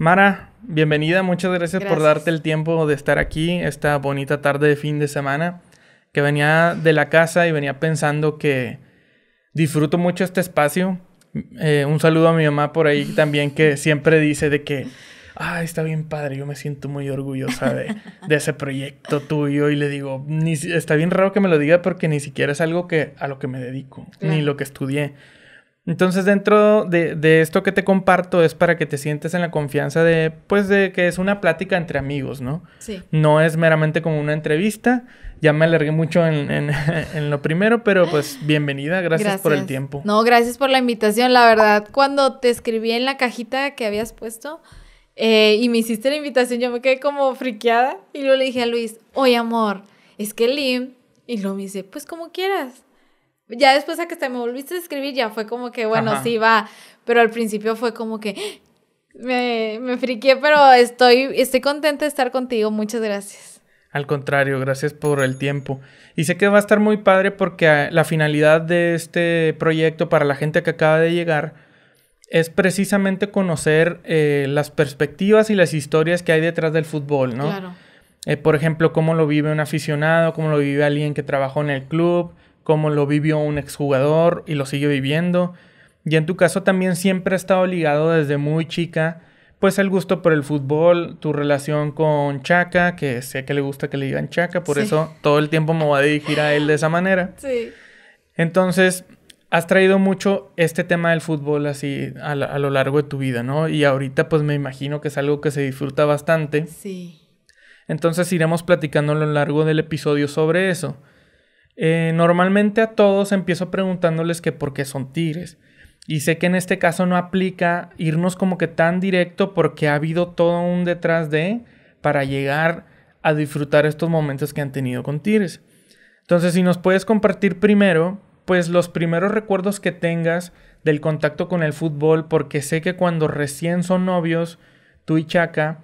Mara, bienvenida, muchas gracias, por darte el tiempo de estar aquí esta bonita tarde de fin de semana, que venía de la casa y venía pensando que disfruto mucho este espacio. Eh, un saludo a mi mamá por ahí también que siempre dice de que, ay, está bien padre, yo me siento muy orgullosa de, ese proyecto tuyo y le digo, está bien raro que me lo diga porque ni siquiera es algo que, a lo que me dedico, ni lo que estudié. Entonces, dentro de, esto que te comparto es para que te sientes en la confianza de, pues, de que es una plática entre amigos, ¿no? Sí. No es meramente como una entrevista. Ya me alargué mucho en, lo primero, pero pues bienvenida, gracias, por el tiempo. No, gracias por la invitación. La verdad, cuando te escribí en la cajita que habías puesto eh, y me hiciste la invitación, yo me quedé como friqueada y luego le dije a Luis, oye amor, es que Lim, y luego me dice, pues como quieras ya después a que me volviste a escribir, ya fue como que, bueno, sí va, pero al principio fue como que me, friqué, pero estoy, estoy contenta de estar contigo, muchas gracias. Al contrario, gracias por el tiempo. Y sé que va a estar muy padre porque ah, la finalidad de este proyecto para la gente que acaba de llegar es precisamente conocer eh, las perspectivas y las historias que hay detrás del fútbol, ¿no? Claro. Eh, por ejemplo, cómo lo vive un aficionado, cómo lo vive alguien que trabajó en el club, cómo lo vivió un exjugador y lo sigue viviendo. Y en tu caso también siempre ha estado ligado desde muy chica, pues el gusto por el fútbol, tu relación con Chaca, que sé que le gusta que le digan Chaca, por eso todo el tiempo me voy a dirigir a él de esa manera. Sí. Entonces, has traído mucho este tema del fútbol así a, a, lo largo de tu vida, ¿no? Y ahorita pues me imagino que es algo que se disfruta bastante. Sí. Entonces iremos platicando a lo largo del episodio sobre eso. Eh, normalmente a todos empiezo preguntándoles que por qué son tigres. Y sé que en este caso no aplica irnos como que tan directo porque ha habido todo un detrás de para llegar a disfrutar estos momentos que han tenido con Tigres. Entonces, si nos puedes compartir primero, pues los primeros recuerdos que tengas del contacto con el fútbol, porque sé que cuando recién son novios, tú y Chaca,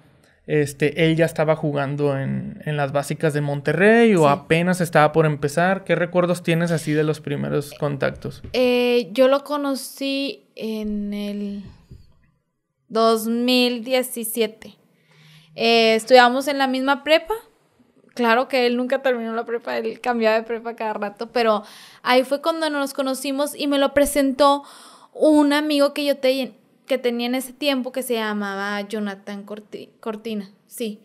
este, él ya estaba jugando en, las básicas de Monterrey o apenas estaba por empezar. ¿Qué recuerdos tienes así de los primeros contactos? Eh, yo lo conocí en el 2017. Estudiábamos eh, estudiamos en la misma prepa. Claro que él nunca terminó la prepa, él cambiaba de prepa cada rato, pero ahí fue cuando nos conocimos y me lo presentó un amigo que yo te, que tenía en ese tiempo que se llamaba Jonathan Cortina, sí.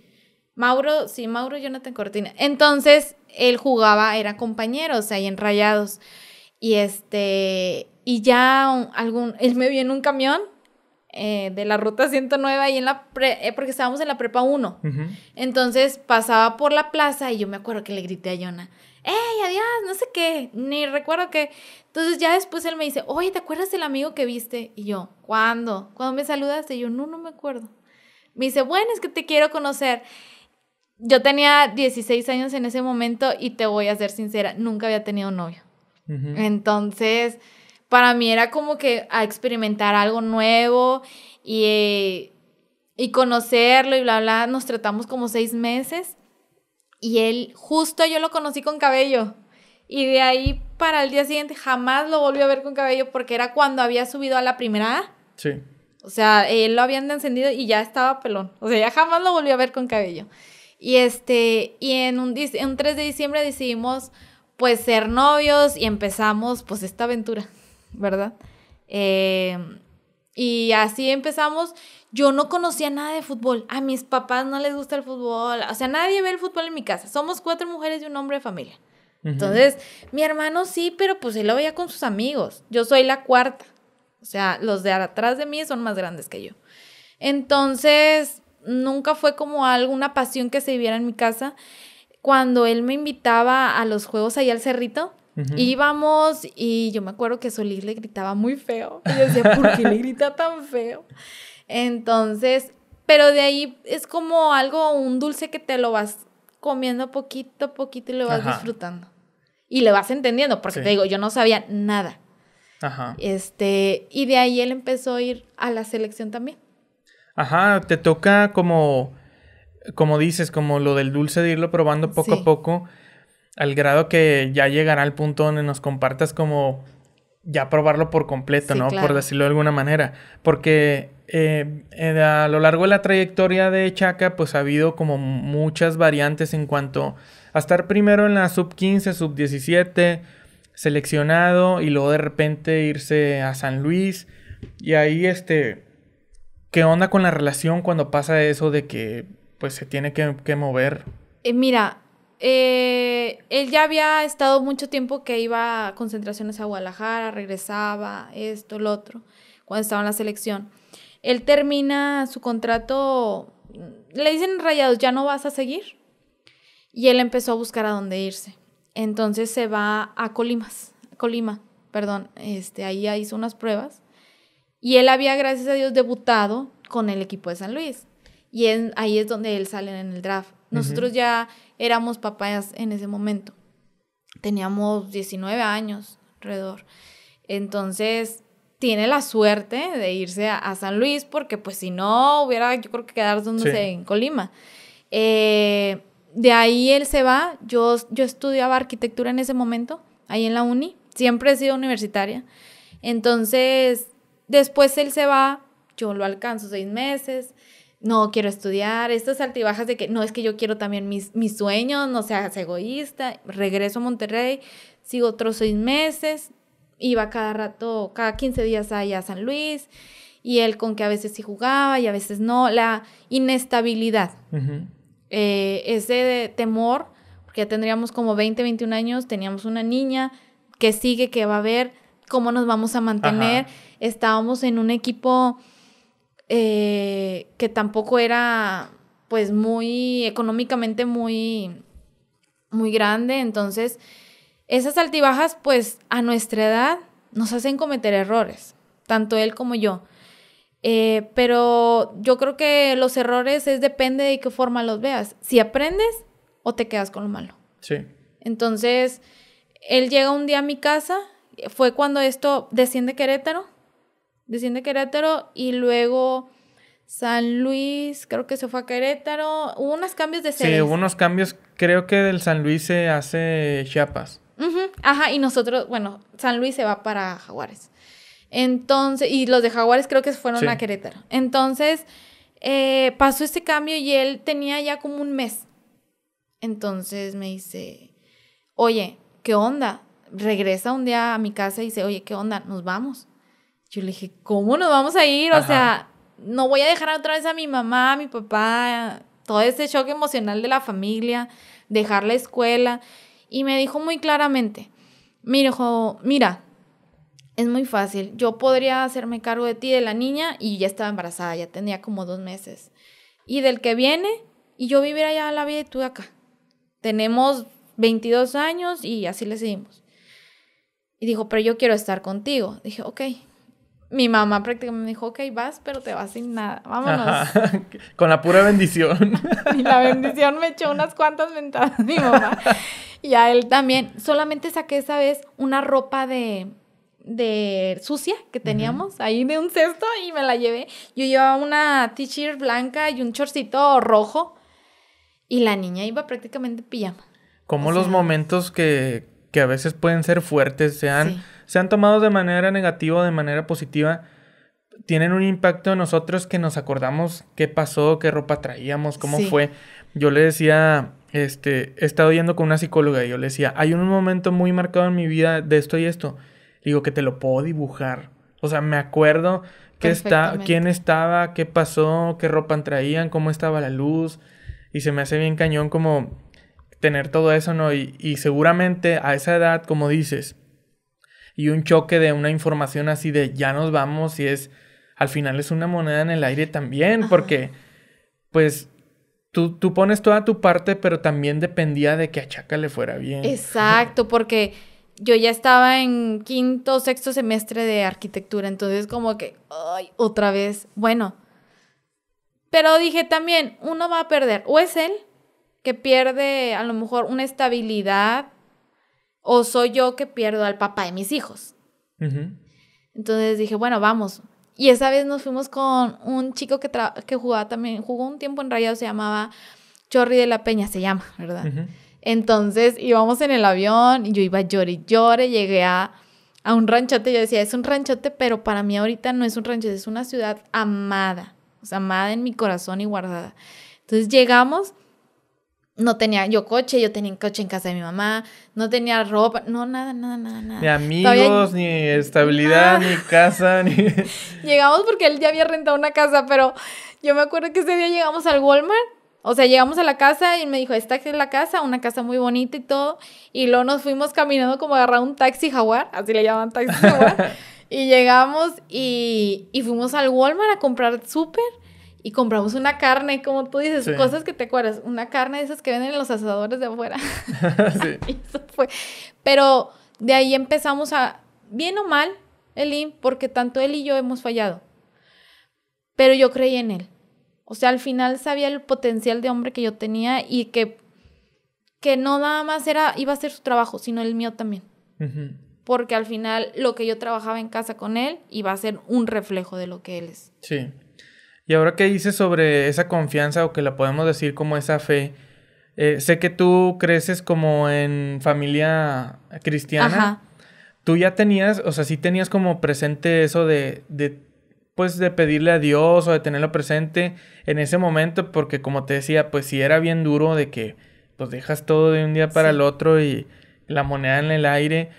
Mauro, sí, Mauro Jonathan Cortina. Entonces, él jugaba, era compañero, o sea, ahí en Rayados. Y este, y ya algún, él me vio en un camión eh, de la ruta 109 ahí en la, eh, porque estábamos en la prepa 1. Entonces, pasaba por la plaza y yo me acuerdo que le grité a Jonah ¡Ey, adiós! No sé qué, ni recuerdo qué. Entonces ya después él me dice, oye, ¿te acuerdas del amigo que viste? Y yo, ¿cuándo? ¿Cuándo me saludaste? Y yo, no, no me acuerdo. Me dice, bueno, es que te quiero conocer. Yo tenía 16 años en ese momento y te voy a ser sincera, nunca había tenido novio. Entonces, para mí era como que a experimentar algo nuevo y, eh, y conocerlo y bla, bla. Nos tratamos como seis meses y él, justo yo lo conocí con cabello. Y de ahí para el día siguiente jamás lo volvió a ver con cabello porque era cuando había subido a la primera Sí. O sea, él lo habían encendido y ya estaba pelón. O sea, ya jamás lo volvió a ver con cabello. Y este, y en un, en un 3 de diciembre decidimos pues ser novios y empezamos pues esta aventura, ¿verdad? Eh, y así empezamos. Yo no conocía nada de fútbol. A mis papás no les gusta el fútbol. O sea, nadie ve el fútbol en mi casa. Somos cuatro mujeres y un hombre de familia. Entonces, mi hermano sí, pero pues él lo veía con sus amigos. Yo soy la cuarta. O sea, los de atrás de mí son más grandes que yo. Entonces, nunca fue como alguna pasión que se viviera en mi casa. Cuando él me invitaba a los juegos ahí al cerrito, Íbamos y yo me acuerdo que Solís le gritaba muy feo. Y yo decía, ¿por qué le grita tan feo? Entonces, pero de ahí es como algo, un dulce que te lo vas comiendo poquito a poquito y lo vas disfrutando. Y le vas entendiendo, porque te digo, yo no sabía nada. Ajá. Este, y de ahí él empezó a ir a la selección también. Ajá, te toca como, como dices, como lo del dulce de irlo probando poco a poco al grado que ya llegará al punto donde nos compartas como ya probarlo por completo, ¿no? Por decirlo de alguna manera. Porque eh, a lo largo de la trayectoria de Chaca, pues ha habido como muchas variantes en cuanto a estar primero en la sub 15, sub 17, seleccionado y luego de repente irse a San Luis. Y ahí, este, ¿qué onda con la relación cuando pasa eso de que pues se tiene que, mover? Eh, mira, eh, él ya había estado mucho tiempo que iba a concentraciones a Guadalajara, regresaba, esto, lo otro, cuando estaba en la selección. Él termina su contrato, le dicen rayados, ya no vas a seguir. Y él empezó a buscar a dónde irse. Entonces se va a Colimas, Colima, perdón, este, ahí hizo unas pruebas. Y él había, gracias a Dios, debutado con el equipo de San Luis. Y ahí es donde él sale en el draft. Nosotros ya éramos papás en ese momento. Teníamos 19 años alrededor. Entonces, tiene la suerte de irse a, San Luis porque pues si no, hubiera yo creo que quedarse en Colima. Eh, de ahí él se va. Yo, yo estudiaba arquitectura en ese momento, ahí en la uni. Siempre he sido universitaria. Entonces, después él se va, yo lo alcanzo seis meses no quiero estudiar, estas altibajas de que no es que yo quiero también mis, mis sueños, no seas egoísta, regreso a Monterrey, sigo otros seis meses, iba cada rato, cada 15 días allá a San Luis, y él con que a veces sí jugaba y a veces no, la inestabilidad, eh, ese temor, porque ya tendríamos como 20, 21 años, teníamos una niña que sigue, que va a ver cómo nos vamos a mantener, estábamos en un equipo eh, que tampoco era pues muy económicamente muy, muy grande. Entonces, esas altibajas pues a nuestra edad nos hacen cometer errores, tanto él como yo. Eh, pero yo creo que los errores es depende de qué forma los veas. Si aprendes o te quedas con lo malo. Sí. Entonces, él llega un día a mi casa, fue cuando esto desciende Querétaro, desciende Querétaro y luego San Luis, creo que se fue a Querétaro. Hubo unos cambios de Sí, hubo unos cambios, creo que del San Luis se hace Chiapas. Ajá, y nosotros, bueno, San Luis se va para Jaguares. Entonces, y los de Jaguares creo que fueron a Querétaro. Entonces, eh, pasó este cambio y él tenía ya como un mes. Entonces me dice, oye, ¿qué onda? Regresa un día a mi casa y dice, oye, ¿qué onda? Nos vamos. Yo le dije, ¿cómo nos vamos a ir? O sea, no voy a dejar otra vez a mi mamá, a mi papá, todo ese shock emocional de la familia, dejar la escuela. Y me dijo muy claramente, mira, mira, es muy fácil, yo podría hacerme cargo de ti, de la niña, y ya estaba embarazada, ya tenía como dos meses. Y del que viene, y yo vivir allá la vida y tú acá. Tenemos 22 años y así le seguimos. Y dijo, pero yo quiero estar contigo. Dije, ok, mi mamá prácticamente me dijo, ok, vas, pero te vas sin nada, vámonos. Con la pura bendición. y la bendición me echó unas cuantas ventanas mi mamá. Y a él también. Solamente saqué esa vez una ropa de, de sucia que teníamos ahí de un cesto y me la llevé. Yo llevaba una t-shirt blanca y un chorcito rojo y la niña iba prácticamente pijama. Como los momentos que, a veces pueden ser fuertes, sean... Se han tomado de manera negativa o de manera positiva, tienen un impacto en nosotros que nos acordamos qué pasó, qué ropa traíamos, cómo fue. Yo le decía, este, he estado yendo con una psicóloga y yo le decía, hay un momento muy marcado en mi vida de esto y esto. digo que te lo puedo dibujar. O sea, me acuerdo está, quién estaba, qué pasó, qué ropa traían, cómo estaba la luz. Y se me hace bien cañón como tener todo eso, ¿no? y seguramente a esa edad, como dices, y un choque de una información así de ya nos vamos y es, al final es una moneda en el aire también, porque pues tú, tú pones toda tu parte, pero también dependía de que a Chaca le fuera bien. Exacto, porque yo ya estaba en quinto, o sexto semestre de arquitectura, entonces como que, ay, otra vez, bueno. Pero dije también, uno va a perder, o es él, que pierde a lo mejor una estabilidad o soy yo que pierdo al papá de mis hijos. Entonces dije, bueno, vamos. Y esa vez nos fuimos con un chico que, que jugaba también, jugó un tiempo en Rayado, se llamaba Chorri de la Peña, se llama, ¿verdad? Entonces íbamos en el avión y yo iba llore y llore, llegué a, a un ranchote, yo decía, es un ranchote, pero para mí ahorita no es un ranchote, es una ciudad amada, o sea, amada en mi corazón y guardada. Entonces llegamos no tenía yo coche, yo tenía coche en casa de mi mamá, no tenía ropa, no, nada, nada, nada, nada. Ni amigos, ni estabilidad, ni casa, ni... Llegamos porque él ya había rentado una casa, pero yo me acuerdo que ese día llegamos al Walmart, o sea, llegamos a la casa y me dijo, esta es la casa, una casa muy bonita y todo, y luego nos fuimos caminando como agarrar un taxi jaguar, así le llaman taxi jaguar, y llegamos y, y fuimos al Walmart a comprar súper y compramos una carne, como tú dices, cosas que te acuerdas, una carne de esas que venden en los asadores de afuera. sí. Eso fue. Pero de ahí empezamos a, bien o mal, Eli, porque tanto él y yo hemos fallado. Pero yo creí en él. O sea, al final sabía el potencial de hombre que yo tenía y que, que no nada más era, iba a ser su trabajo, sino el mío también. Porque al final lo que yo trabajaba en casa con él iba a ser un reflejo de lo que él es. Sí. Y ahora que dices sobre esa confianza o que la podemos decir como esa fe, eh, sé que tú creces como en familia cristiana. Ajá. Tú ya tenías, o sea, sí tenías como presente eso de, de pues de pedirle a Dios o de tenerlo presente en ese momento, porque como te decía, pues si era bien duro de que los pues, dejas todo de un día para el otro y la moneda en el aire,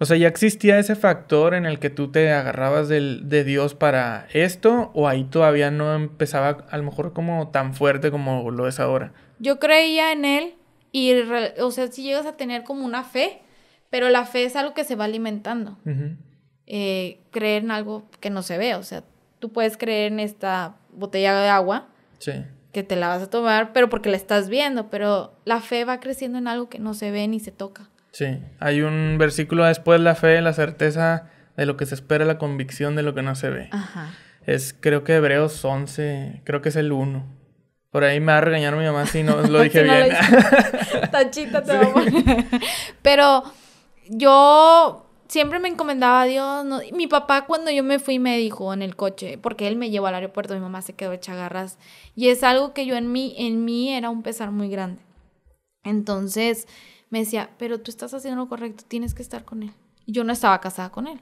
o sea, ¿ya existía ese factor en el que tú te agarrabas del, de Dios para esto? ¿O ahí todavía no empezaba a lo mejor como tan fuerte como lo es ahora? Yo creía en Él y, o sea, si llegas a tener como una fe, pero la fe es algo que se va alimentando. Eh, creer en algo que no se ve, o sea, tú puedes creer en esta botella de agua. Que te la vas a tomar, pero porque la estás viendo, pero la fe va creciendo en algo que no se ve ni se toca. Sí, hay un versículo después, ah, la fe, la certeza de lo que se espera, la convicción de lo que no se ve. Ajá. Es, creo que Hebreos 11, creo que es el 1. Por ahí me va a regañar mi mamá si no lo dije bien. Tachita te Pero yo siempre me encomendaba a Dios. Mi papá cuando yo me fui me dijo en el coche, porque él me llevó al aeropuerto, mi mamá se quedó hecha garras. Y es algo que yo en mí, en mí era un pesar muy grande. Entonces, me decía, pero tú estás haciendo lo correcto, tienes que estar con él. Yo no estaba casada con él,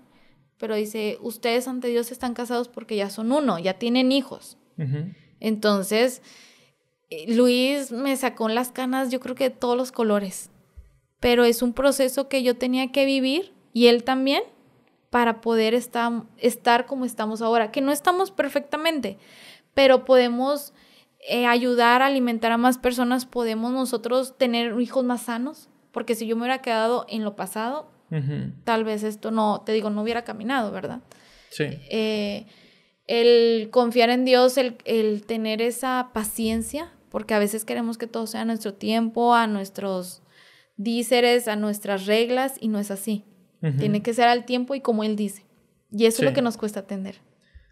pero dice, ustedes ante Dios están casados porque ya son uno, ya tienen hijos. Entonces, eh, Luis me sacó las canas, yo creo que de todos los colores, pero es un proceso que yo tenía que vivir y él también para poder estar, estar como estamos ahora, que no estamos perfectamente, pero podemos eh, ayudar a alimentar a más personas, podemos nosotros tener hijos más sanos, porque si yo me hubiera quedado en lo pasado, tal vez esto no, te digo, no hubiera caminado, ¿verdad? Sí. Eh, el confiar en Dios, el, tener esa paciencia, porque a veces queremos que todo sea a nuestro tiempo, a nuestros díceres, a nuestras reglas, y no es así. Tiene que ser al tiempo y como Él dice. Y eso es lo que nos cuesta atender.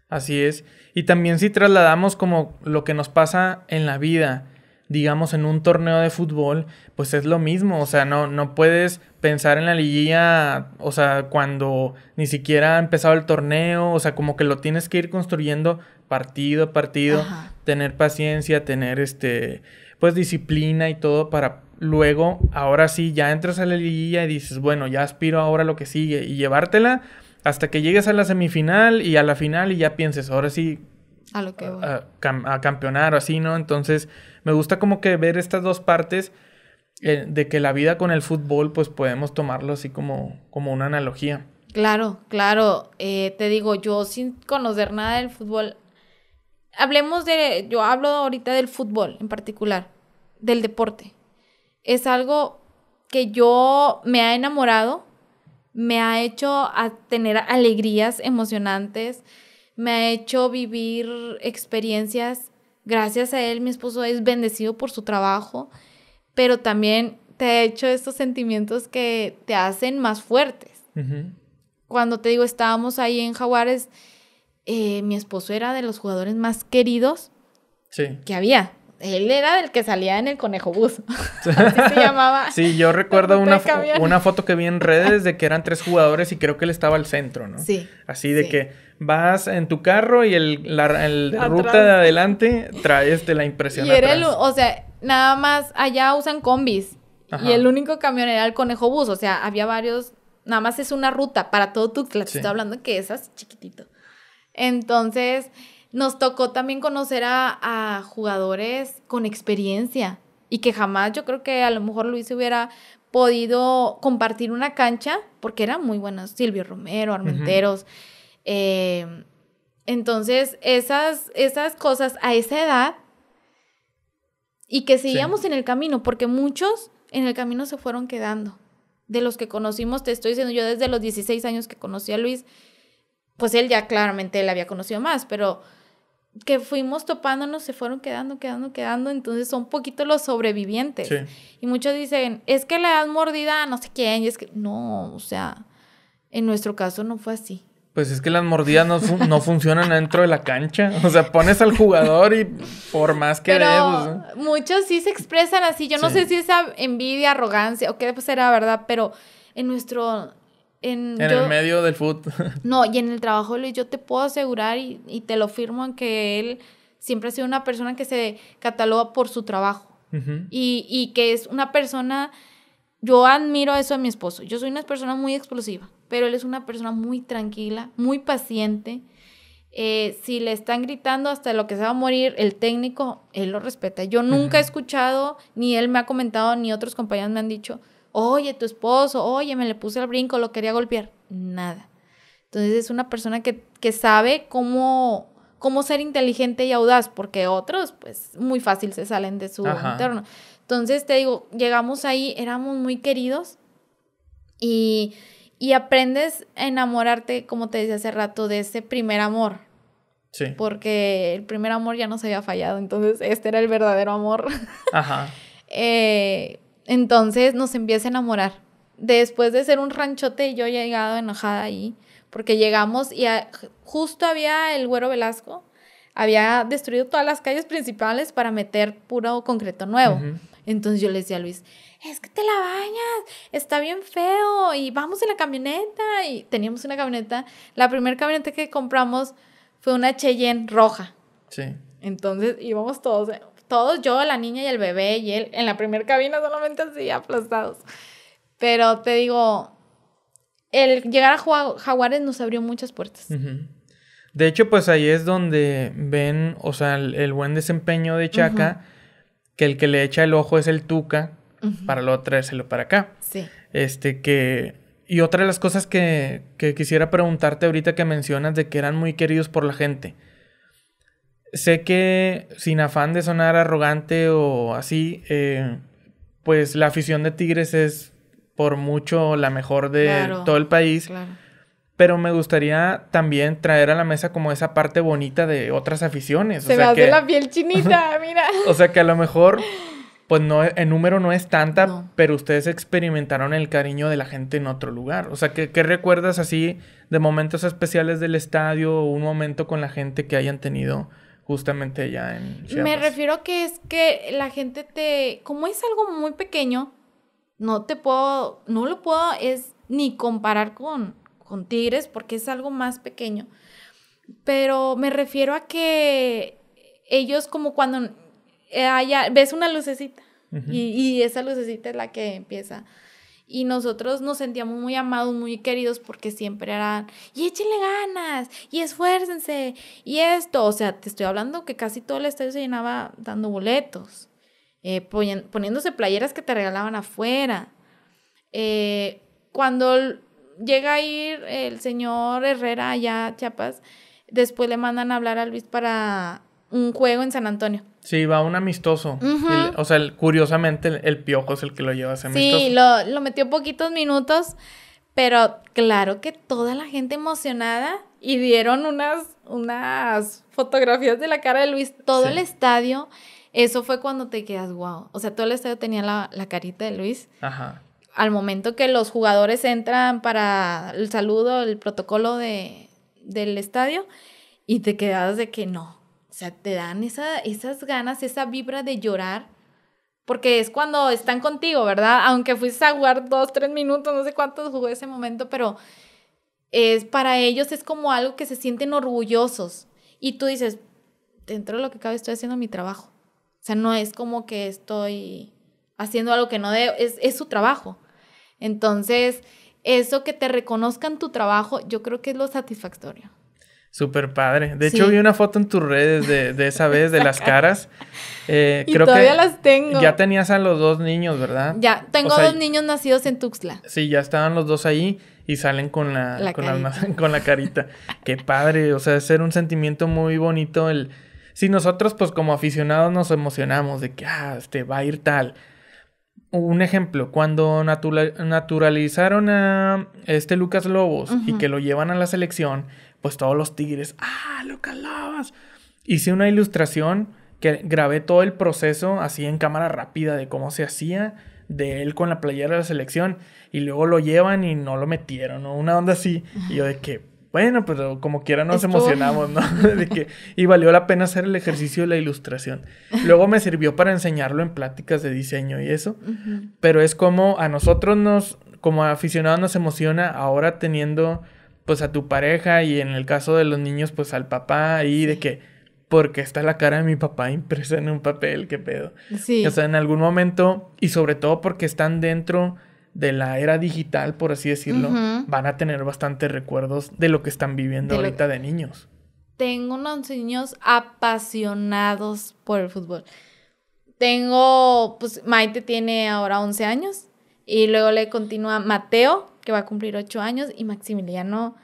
Así es. Y también si trasladamos como lo que nos pasa en la vida, digamos, en un torneo de fútbol, pues es lo mismo. O sea, no, no puedes pensar en la liguilla, o sea, cuando ni siquiera ha empezado el torneo, o sea, como que lo tienes que ir construyendo partido a partido, tener paciencia, tener este, pues disciplina y todo para luego, ahora sí, ya entras a la liguilla y dices, bueno, ya aspiro ahora a lo que sigue y llevártela hasta que llegues a la semifinal y a la final y ya pienses, ahora sí, a, lo que va A, campeonar o así, ¿no? Entonces, me gusta como que ver estas dos partes eh, de que la vida con el fútbol, pues podemos tomarlo así como, como una analogía. Claro, claro. Eh, te digo, yo sin conocer nada del fútbol, hablemos de, yo hablo ahorita del fútbol en particular, del deporte. Es algo que yo me ha enamorado, me ha hecho a tener alegrías emocionantes, me ha hecho vivir experiencias. Gracias a él, mi esposo es bendecido por su trabajo, pero también te ha hecho estos sentimientos que te hacen más fuertes. Cuando te digo, estábamos ahí en Jaguares, eh, mi esposo era de los jugadores más queridos que había. Él era el que salía en el conejo bus. Así se llamaba. Sí, yo recuerdo una, una foto que vi en redes de que eran tres jugadores y creo que él estaba al centro, ¿no? Sí. Así de que vas en tu carro y el, la ruta de adelante traes de este, la impresión. Y era El, o sea, nada más allá usan combis. Y el único camión era el conejo bus. O sea, había varios. Nada más es una ruta para todo tu clase. estoy hablando que esas chiquitito. Entonces nos tocó también conocer a, jugadores con experiencia y que jamás yo creo que a lo mejor Luis hubiera podido compartir una cancha porque eran muy buenos Silvio Romero, Armenteros. Eh, entonces, esas, esas cosas a esa edad y que seguíamos en el camino, porque muchos en el camino se fueron quedando. De los que conocimos, te estoy diciendo, yo desde los 16 años que conocí a Luis, pues él ya claramente la había conocido más, pero que fuimos topándonos se fueron quedando, quedando, quedando, entonces son poquito los sobrevivientes. Y muchos dicen, es que le das mordida a no sé quién, y es que no, o sea, en nuestro caso no fue así. Pues es que las mordidas no, no funcionan dentro de la cancha. O sea, pones al jugador y por más que Pero Muchos sí se expresan así. Yo no sé si esa envidia, arrogancia o qué pues era ¿verdad? Pero en nuestro en, el medio del fútbol. No, y en el trabajo, Luis, yo te puedo asegurar y, te lo firmo en que él siempre ha sido una persona que se cataloga por su trabajo. y, que es una persona, yo admiro eso de mi esposo. Yo soy una persona muy explosiva, pero él es una persona muy tranquila, muy paciente. Eh, si le están gritando hasta lo que se va a morir el técnico, él lo respeta. Yo nunca he escuchado, ni él me ha comentado, ni otros compañeros me han dicho, oye, tu esposo, oye, me le puse el brinco, lo quería golpear. Nada. Entonces es una persona que, que sabe cómo, cómo ser inteligente y audaz, porque otros, pues, muy fácil se salen de su entorno. Entonces, te digo, llegamos ahí, éramos muy queridos y, y aprendes a enamorarte, como te decía hace rato, de ese primer amor, Sí. Porque el primer amor ya no se había fallado, entonces este era el verdadero amor. Ajá. eh, entonces nos empieza a enamorar. Después de ser un ranchote, yo he llegado enojada ahí, porque llegamos y justo había el güero Velasco, había destruido todas las calles principales para meter puro concreto nuevo. Entonces yo le decía a Luis, es que te la bañas, está bien feo y vamos en la camioneta. Y teníamos una camioneta, la primera camioneta que compramos fue una Cheyenne roja. Sí. Entonces íbamos todos, todos, yo, la niña y el bebé, y él en la primera cabina solamente así, aplastados. Pero te digo, el llegar a Jaguares nos abrió muchas puertas. De hecho, pues ahí es donde ven, o sea, el, buen desempeño de Chaca, que el que le echa el ojo es el Tuca, para luego traérselo para acá. Sí. Este que y otra de las cosas que, que, quisiera preguntarte ahorita que mencionas de que eran muy queridos por la gente sé que sin afán de sonar arrogante o así, eh, pues la afición de Tigres es por mucho la mejor de todo el país. Pero me gustaría también traer a la mesa como esa parte bonita de otras aficiones. Se o la piel chinita, mira. o sea que a lo mejor, pues no, el número no es tanta, pero ustedes experimentaron el cariño de la gente en otro lugar. O sea, ¿qué recuerdas así de momentos especiales del estadio o un momento con la gente que hayan tenido? justamente ya en... Me refiero que es que la gente te, como es algo muy pequeño, no te puedo, no lo puedo es ni comparar con, con Tigres porque es algo más pequeño, pero me refiero a que ellos como cuando haya, eh, ves una lucecita y, y esa lucecita es la que empieza y nosotros nos sentíamos muy amados, muy queridos porque siempre eran, y échenle ganas, y esfuércense, y esto, o sea, te estoy hablando que casi todo el estadio se llenaba dando boletos, eh, poniéndose playeras que te regalaban afuera. Eh, cuando llega a ir el señor Herrera allá a Chiapas, después le mandan a hablar a Luis para un juego en San Antonio. Sí, va un amistoso. o sea, curiosamente el, piojo es el que lo lleva a ese amistoso. Sí, lo, metió poquitos minutos, pero claro que toda la gente emocionada y dieron unas, unas fotografías de la cara de Luis, todo el estadio. Eso fue cuando te quedas, guau. O sea, todo el estadio tenía la, carita de Luis. Ajá. Al momento que los jugadores entran para el saludo, el protocolo de, del estadio, y te quedas de que no, o sea, te dan esas ganas, esa vibra de llorar, porque es cuando están contigo, ¿verdad? Aunque fuiste a jugar dos, tres minutos, no sé cuántos jugó ese momento, pero es, para ellos es como algo que se sienten orgullosos. Y tú dices, dentro de lo que cabe estoy haciendo mi trabajo. O sea, no es como que estoy haciendo algo que no debo, es su trabajo. Entonces, eso que te reconozcan tu trabajo, yo creo que es lo satisfactorio. Súper padre. De hecho, vi una foto en tus redes de, esa vez, de las caras. Eh, creo todavía que las tengo. Ya tenías a los dos niños, ¿verdad? Ya, tengo dos niños nacidos en Tuxtla. Sí, ya estaban los dos ahí y salen con la, con, la, carita. Qué padre. O sea, es ser un sentimiento muy bonito el... Si nosotros, pues como aficionados, nos emocionamos de que, ah, este va a ir tal un ejemplo, cuando naturalizaron a este Lucas Lobos y que lo llevan a la selección, pues todos los tigres, ah, Lucas Lobos. Hice una ilustración que grabé todo el proceso así en cámara rápida de cómo se hacía de él con la playera de la selección y luego lo llevan y no lo metieron o una onda así. Y yo de que bueno, pero como quiera nos emocionamos, ¿no? de que, y valió la pena hacer el ejercicio de la ilustración. Luego me sirvió para enseñarlo en pláticas de diseño y eso. Pero es como a nosotros nos, como aficionados nos emociona ahora teniendo pues a tu pareja y en el caso de los niños pues al papá y de que porque está la cara de mi papá impresa en un papel, qué pedo. Sí. O sea, en algún momento y sobre todo porque están dentro de la era digital, por así decirlo, van a tener bastantes recuerdos de lo que están viviendo ahorita de niños. Tengo unos niños apasionados por el fútbol. Tengo, pues Maite tiene ahora 11 años y luego le continúa Mateo, que va a cumplir 8 años, y Maximiliano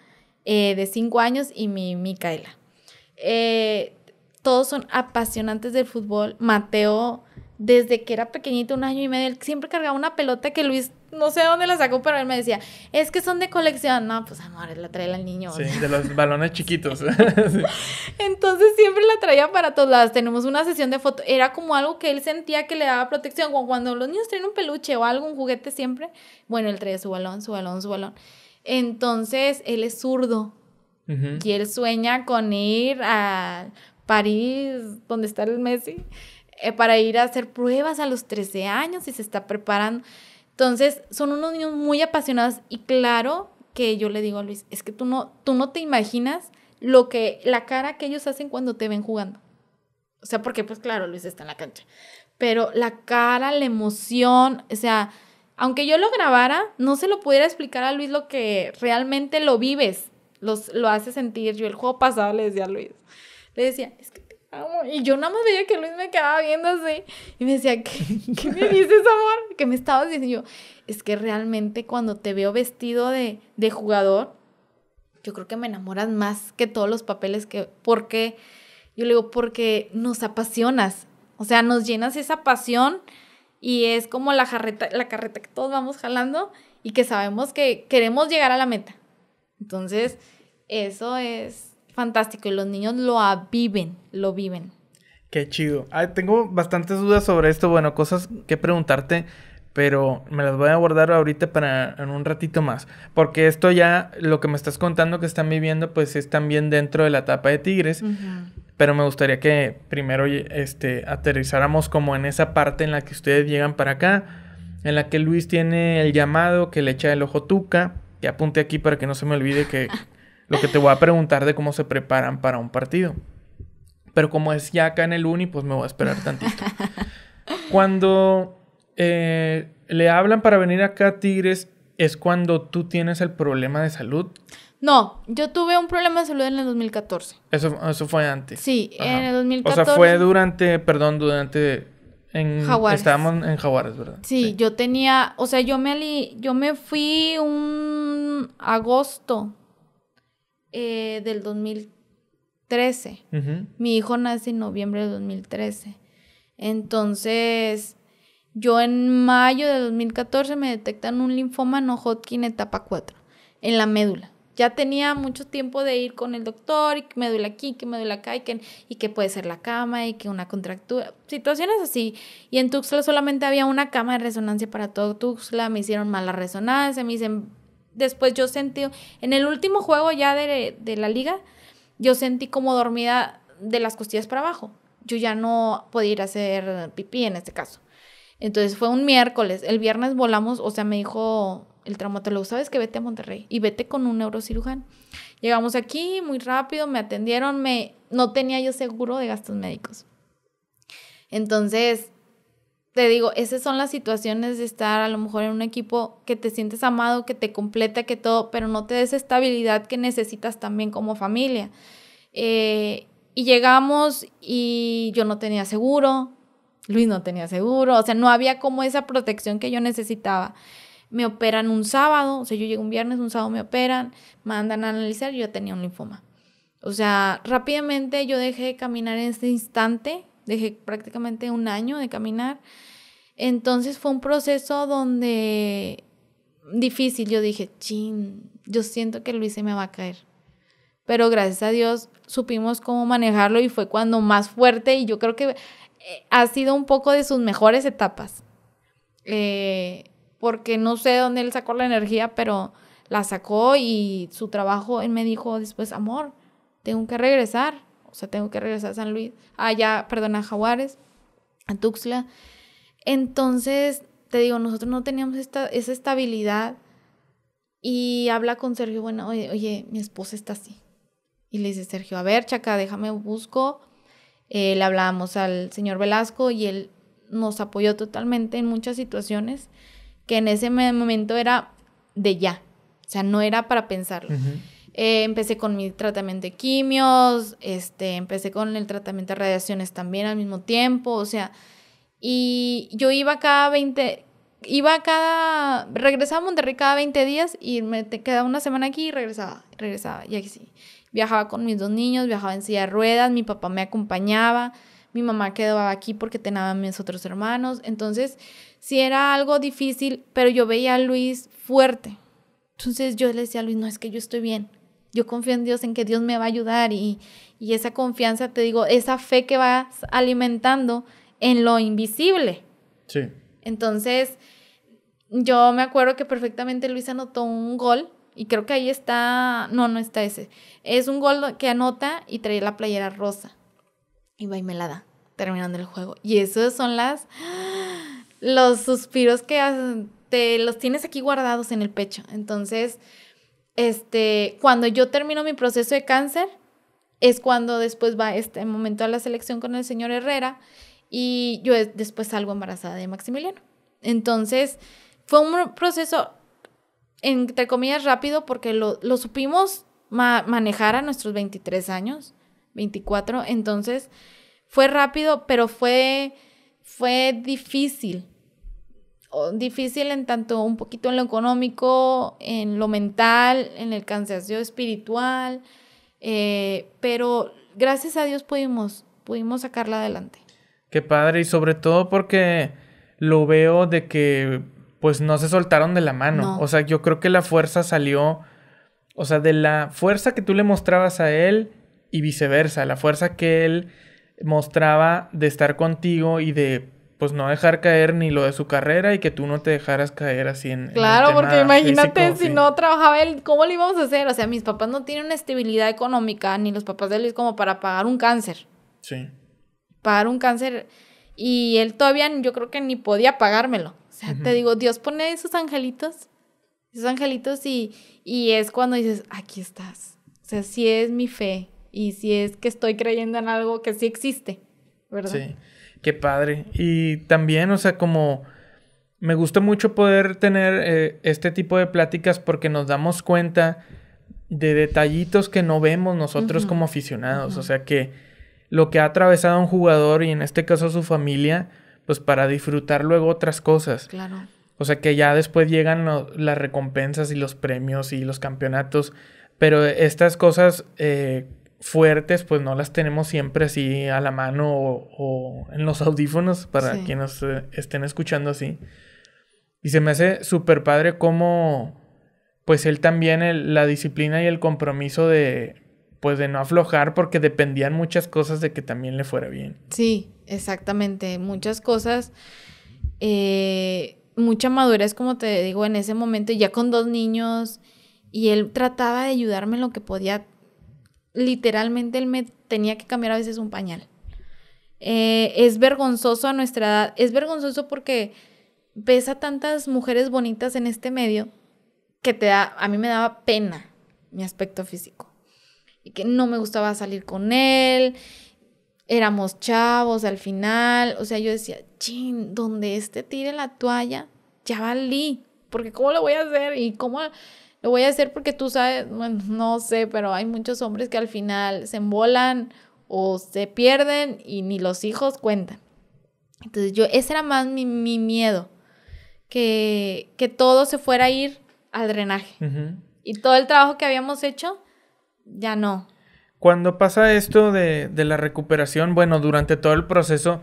eh, de 5 años y mi Micaela. Eh, todos son apasionantes del fútbol. Mateo desde que era pequeñito, un año y medio, él siempre cargaba una pelota que Luis, no sé dónde la sacó, pero él me decía, es que son de colección. No, pues él la trae al niño. Sí, de los balones chiquitos. Entonces siempre la traía para todos lados. Tenemos una sesión de foto. Era como algo que él sentía que le daba protección. Como cuando los niños traen un peluche o algo, un juguete siempre, bueno, él trae su balón, su balón, su balón. Entonces él es zurdo. Y él sueña con ir a París, donde está el Messi eh, para ir a hacer pruebas a los 13 años y se está preparando. Entonces, son unos niños muy apasionados y claro que yo le digo a Luis, es que tú no, tú no te imaginas lo que, la cara que ellos hacen cuando te ven jugando. O sea, porque pues claro, Luis está en la cancha. Pero la cara, la emoción, o sea, aunque yo lo grabara, no se lo pudiera explicar a Luis lo que realmente lo vives, los, lo hace sentir. Yo el juego pasado le decía a Luis, le decía, es que y yo nada más veía que Luis me quedaba viendo así y me decía, ¿qué, me dices, amor? ¿Qué me estabas diciendo? es que realmente cuando te veo vestido de, de jugador, yo creo que me enamoras más que todos los papeles que, porque, yo le digo, porque nos apasionas, o sea, nos llenas esa pasión y es como la jarreta, la carreta que todos vamos jalando y que sabemos que queremos llegar a la meta. Entonces, eso es fantástico y los niños lo viven, lo viven. Qué chido. tengo bastantes dudas sobre esto, bueno, cosas que preguntarte, pero me las voy a guardar ahorita para en un ratito más, porque esto ya, lo que me estás contando que están viviendo, pues es también dentro de la etapa de Tigres. Pero me gustaría que primero este, aterrizáramos como en esa parte en la que ustedes llegan para acá, en la que Luis tiene el llamado, que le echa el ojo tuca, que apunte aquí para que no se me olvide que lo que te voy a preguntar de cómo se preparan para un partido. Pero como es ya acá en el uni, pues me voy a esperar tantito. Cuando eh, le hablan para venir acá a Tigres, ¿es cuando tú tienes el problema de salud? No, yo tuve un problema de salud en el 2014. Eso, eso fue antes. Sí, en el 2014. O sea, fue durante, perdón, durante... En, Jaguares. Estábamos en Jaguares, ¿verdad? Sí, yo tenía, o sea, yo me, yo me fui un agosto eh, del 2013. Mi hijo nace en noviembre de 2013. Entonces, yo en mayo de 2014 me detectan un linfoma no Hodgkin etapa 4 en la médula. Ya tenía mucho tiempo de ir con el doctor y que me duele aquí, que me duele acá y que, puede ser la cama y que una contractura. Situaciones así. Y en Tuxla solamente había una cama de resonancia para todo Tuxla, Me hicieron mala resonancia, me dicen después yo sentí, en el último juego ya de, la liga, yo sentí como dormida de las costillas para abajo. Yo ya no podía ir a hacer pipí en este caso. Entonces fue un miércoles. El viernes volamos, o sea, me dijo el traumatólogo, sabes que vete a Monterrey y vete con un neurocirujano. Llegamos aquí muy rápido, me atendieron, me no tenía yo seguro de gastos médicos. Entonces, te digo, esas son las situaciones de estar a lo mejor en un equipo que te sientes amado, que te completa, que todo, pero no te des estabilidad que necesitas también como familia. Eh, y llegamos y yo no tenía seguro, Luis no tenía seguro, o sea, no había como esa protección que yo necesitaba. Me operan un sábado, o sea, yo llego un viernes, un sábado me operan, mandan a analizar, yo tenía un linfoma. O sea, rápidamente yo dejé de caminar en ese instante, dejé prácticamente un año de caminar. Entonces fue un proceso donde difícil, yo dije, chin, yo siento que Luis se me va a caer. Pero gracias a Dios supimos cómo manejarlo y fue cuando más fuerte y yo creo que eh, ha sido un poco de sus mejores etapas. Eh, porque no sé dónde él sacó la energía, pero la sacó y su trabajo, él me dijo después, amor, tengo que regresar. O sea, tengo que regresar a San Luis, allá, ah, perdón, a Jaguares, a Tuxtla. Entonces, te digo, nosotros no teníamos esa estabilidad. Y habla con Sergio, bueno, oye, mi esposa está así. Y le dice Sergio, a ver, chaca, déjame busco. Eh, le hablábamos al señor Velasco y él nos apoyó totalmente en muchas situaciones que en ese momento era de ya. O sea, no era para pensarlo. Eh, empecé con mi tratamiento de quimios, este, empecé con el tratamiento de radiaciones también al mismo tiempo, o sea, y yo iba cada 20, iba cada, regresaba a Monterrey cada 20 días y me quedaba una semana aquí y regresaba, regresaba, y así. Viajaba con mis dos niños, viajaba en silla de ruedas, mi papá me acompañaba, mi mamá quedaba aquí porque tenía a mis otros hermanos, entonces sí era algo difícil, pero yo veía a Luis fuerte. Entonces yo le decía a Luis, no, es que yo estoy bien, yo confío en Dios, en que Dios me va a ayudar y, esa confianza, te digo, esa fe que vas alimentando en lo invisible. Sí. Entonces, yo me acuerdo que perfectamente Luis anotó un gol y creo que ahí está, no, no está ese. Es un gol que anota y trae la playera rosa. Y va y me la da, terminando el juego. Y esos son las los suspiros que te los tienes aquí guardados en el pecho. Entonces, este, cuando yo termino mi proceso de cáncer, es cuando después va este momento a la selección con el señor Herrera y yo después salgo embarazada de Maximiliano. Entonces, fue un proceso, entre comillas, rápido porque lo, supimos manejar a nuestros 23 años, 24, entonces fue rápido, pero fue, fue difícil difícil en tanto un poquito en lo económico, en lo mental, en el cansancio espiritual, eh, pero gracias a Dios pudimos, pudimos sacarla adelante. Qué padre y sobre todo porque lo veo de que pues no se soltaron de la mano. O sea, yo creo que la fuerza salió, o sea, de la fuerza que tú le mostrabas a él y viceversa, la fuerza que él mostraba de estar contigo y de pues no dejar caer ni lo de su carrera y que tú no te dejaras caer así en... Claro, el porque imagínate si no trabajaba él, ¿cómo lo íbamos a hacer? O sea, mis papás no tienen una estabilidad económica, ni los papás de él como para pagar un cáncer. Sí. Pagar un cáncer y él todavía yo creo que ni podía pagármelo. O sea, te digo, Dios pone esos angelitos, esos angelitos y, y es cuando dices, aquí estás. O sea, si es mi fe y si es que estoy creyendo en algo que sí existe, ¿verdad? Sí. Qué padre. Y también, o sea, como me gusta mucho poder tener eh, este tipo de pláticas porque nos damos cuenta de detallitos que no vemos nosotros como aficionados. O sea, que lo que ha atravesado un jugador y en este caso su familia, pues para disfrutar luego otras cosas. Claro. O sea, que ya después llegan las recompensas y los premios y los campeonatos. Pero estas cosas eh, fuertes, pues no las tenemos siempre así a la mano o, en los audífonos para quienes eh, estén escuchando así. Y se me hace súper padre cómo, pues él también, la disciplina y el compromiso de, pues de no aflojar porque dependían muchas cosas de que también le fuera bien. Sí, exactamente, muchas cosas. Eh, mucha madurez, como te digo, en ese momento, ya con dos niños, y él trataba de ayudarme en lo que podía literalmente él me tenía que cambiar a veces un pañal. Eh, es vergonzoso a nuestra edad, es vergonzoso porque ves a tantas mujeres bonitas en este medio que te da, a mí me daba pena mi aspecto físico. Y que no me gustaba salir con él, éramos chavos al final, o sea, yo decía, chin, donde este tire la toalla, ya valí, porque ¿cómo lo voy a hacer? Y cómo lo voy a hacer porque tú sabes, bueno, no sé, pero hay muchos hombres que al final se embolan o se pierden y ni los hijos cuentan. Entonces yo, ese era más mi, miedo, que, que, todo se fuera a ir al drenaje. Y todo el trabajo que habíamos hecho, ya no. Cuando pasa esto de, de la recuperación, bueno, durante todo el proceso,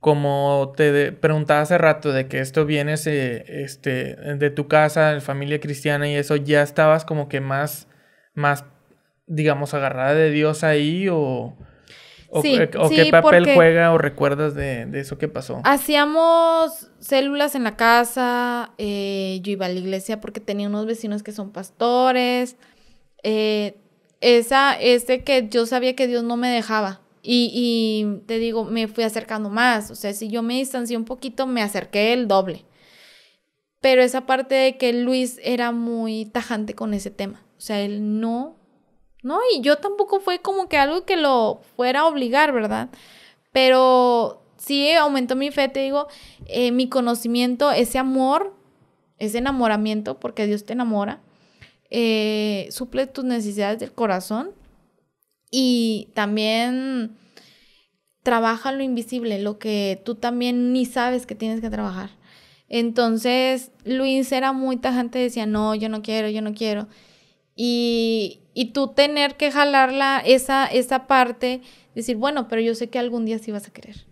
como te preguntaba hace rato, de que esto viene este, de tu casa, de familia cristiana y eso, ¿ya estabas como que más, más digamos, agarrada de Dios ahí o, qué papel juega o recuerdas de, eso que pasó? Hacíamos células en la casa, eh, yo iba a la iglesia porque tenía unos vecinos que son pastores, eh, esa, ese que yo sabía que Dios no me dejaba y, te digo, me fui acercando más. O sea, si yo me distancié un poquito, me acerqué el doble. Pero esa parte de que Luis era muy tajante con ese tema. O sea, él no, no, y yo tampoco fue como que algo que lo fuera a obligar, ¿verdad? Pero sí aumentó mi fe, te digo, eh, mi conocimiento, ese amor, ese enamoramiento, porque Dios te enamora, eh, suple tus necesidades del corazón y también trabaja lo invisible, lo que tú también ni sabes que tienes que trabajar. Entonces, Luis era muy tajante, decía, no, yo no quiero, yo no quiero. Y, y tú tener que jalarla esa, esa parte, decir, bueno, pero yo sé que algún día sí vas a querer.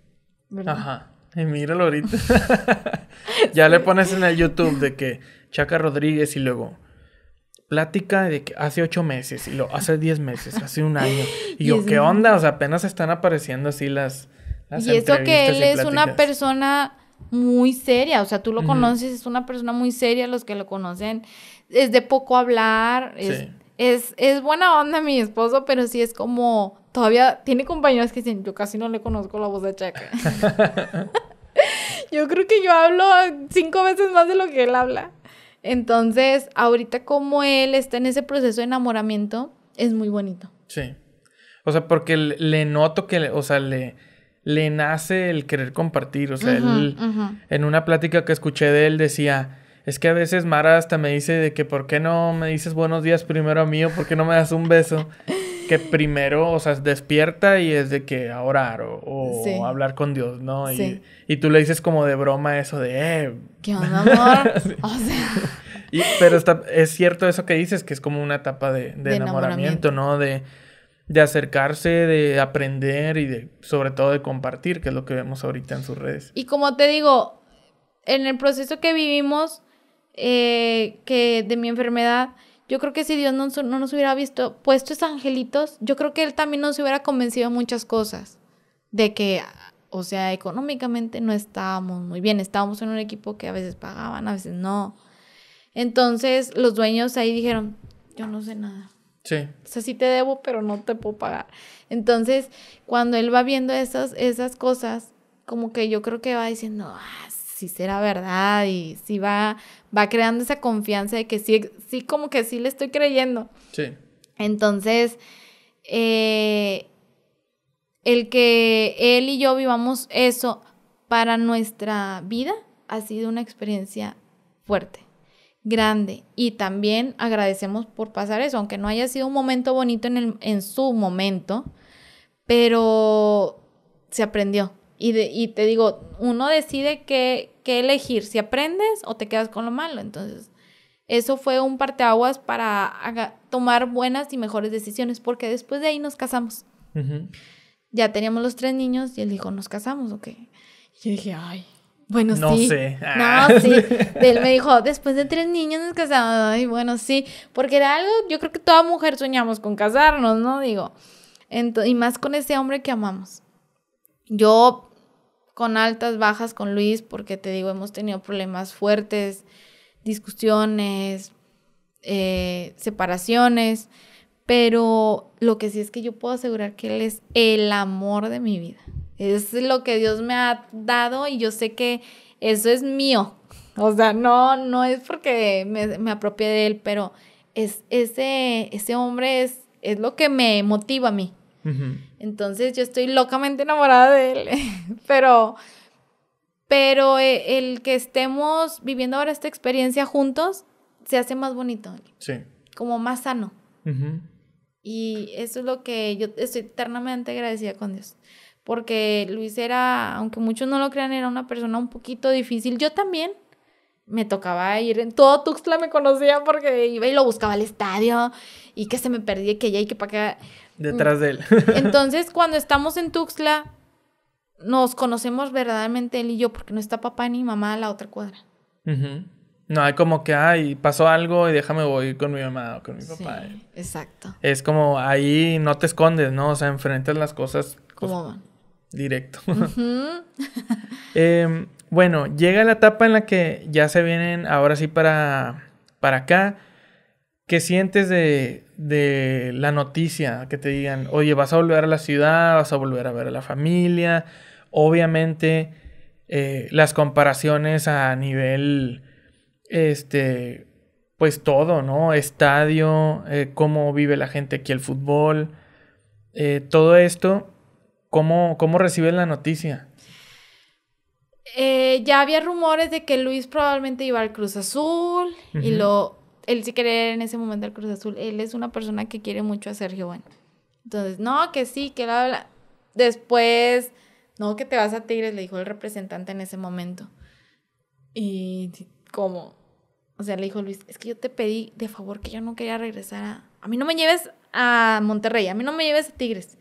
Ajá. Y míralo ahorita. ya le pones en el YouTube de que Chaca Rodríguez y luego plática de que hace ocho meses, y lo hace diez meses, hace un año. Y yo, ¿qué onda? O sea, apenas están apareciendo así las. las y eso que él es una persona muy seria, o sea, tú lo conoces, es una persona muy seria, los que lo conocen, es de poco hablar, es, es, es buena onda mi esposo, pero sí es como, todavía tiene compañeros que dicen, yo casi no le conozco la voz de Chaca. yo creo que yo hablo cinco veces más de lo que él habla. Entonces, ahorita como él está en ese proceso de enamoramiento, es muy bonito. Sí. O sea, porque le noto que, o sea, le, nace el querer compartir. O sea, él, en una plática que escuché de él decía, es que a veces Mara hasta me dice de que, ¿por qué no me dices buenos días primero a mí o por qué no me das un beso? que primero, o sea, despierta y es de que a orar o, hablar con Dios, ¿no? Y, tú le dices como de broma eso de, eh". ¿Qué amor? O sea. pero está, es cierto eso que dices, que es como una etapa de, enamoramiento, ¿no? De, acercarse, de aprender y de, sobre todo de compartir, que es lo que vemos ahorita en sus redes. Y como te digo, en el proceso que vivimos, eh, que de mi enfermedad, yo creo que si Dios no, nos hubiera visto puestos angelitos, yo creo que Él también nos hubiera convencido de muchas cosas. De que, o sea, económicamente no estábamos muy bien. Estábamos en un equipo que a veces pagaban, a veces no. Entonces los dueños ahí dijeron, yo no sé nada. Sí. O sea, sí te debo, pero no te puedo pagar. Entonces, cuando él va viendo esas, esas cosas, como que yo creo que va diciendo, ah, si será verdad y si va, va creando esa confianza de que sí, sí, como que sí le estoy creyendo. Sí. Entonces, eh, el que él y yo vivamos eso para nuestra vida ha sido una experiencia fuerte, grande. Y también agradecemos por pasar eso, aunque no haya sido un momento bonito en, en su momento, pero se aprendió. Y, de, y te digo, uno decide qué, qué elegir, si aprendes o te quedas con lo malo. Entonces, eso fue un parteaguas para tomar buenas y mejores decisiones, porque después de ahí nos casamos. Ya teníamos los tres niños y él dijo, ¿nos casamos ok Y yo dije, ay, bueno, no Sé. No, ah. sí. Él me dijo, después de tres niños nos casamos. Ay, bueno, sí. Porque era algo, yo creo que toda mujer soñamos con casarnos, ¿no? Digo. y más con ese hombre que amamos. Yo con altas, bajas con Luis, porque te digo, hemos tenido problemas fuertes, discusiones, eh, separaciones, pero lo que sí es que yo puedo asegurar que él es el amor de mi vida. Es lo que Dios me ha dado y yo sé que eso es mío. O sea, no, no es porque me, me apropié de él, pero es ese, ese hombre es, es lo que me motiva a mí. Entonces yo estoy locamente enamorada de él, pero, pero eh, el que estemos viviendo ahora esta experiencia juntos se hace más bonito. Sí. Como más sano. Y eso es lo que yo estoy eternamente agradecida con Dios. Porque Luis era, aunque muchos no lo crean, era una persona un poquito difícil. Yo también, me tocaba ir en todo Tuxtla me conocía porque iba y lo buscaba al estadio y que se me perdía que ya y que para que... Detrás de él. Entonces, cuando estamos en Tuxtla, nos conocemos verdaderamente él y yo, porque no está papá ni mamá a la otra cuadra. No hay como que, ay, pasó algo y déjame voy con mi mamá o con mi papá. exacto. Es como ahí no te escondes, ¿no? O sea, enfrentas las cosas. Pues, como van Directo. Em, bueno, llega la etapa en la que ya se vienen ahora sí para, para acá ¿Qué sientes de, la noticia? Que te digan, oye, vas a volver a la ciudad, vas a volver a ver a la familia. Obviamente, eh, las comparaciones a nivel, este, pues todo, ¿no? Estadio, eh, cómo vive la gente aquí el fútbol, eh, todo esto, ¿cómo, cómo recibes la noticia? ya había rumores de que Luis probablemente iba al Cruz Azul y lo él sí quería en ese momento al Cruz Azul. Él es una persona que quiere mucho a Sergio Bueno. Entonces, no, que sí, que él habla, Después, no, que te vas a Tigres, le dijo el representante en ese momento. Y, ¿cómo? O sea, le dijo Luis, es que yo te pedí de favor que yo no quería regresar a... A mí no me lleves a Monterrey, a mí no me lleves a Tigres.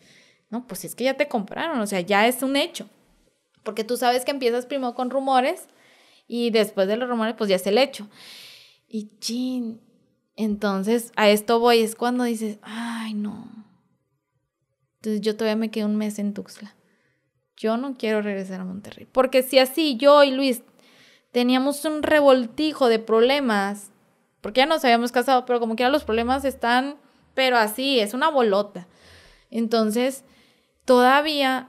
No, pues es que ya te compraron, o sea, ya es un hecho. Porque tú sabes que empiezas primero con rumores y después de los rumores, pues ya es el hecho. Y chin. Entonces, a esto voy, es cuando dices, ay, no. Entonces yo todavía me quedé un mes en Tuxtla. Yo no quiero regresar a Monterrey. Porque si así yo y Luis teníamos un revoltijo de problemas, porque ya nos habíamos casado, pero como que los problemas están, pero así, es una bolota. Entonces, todavía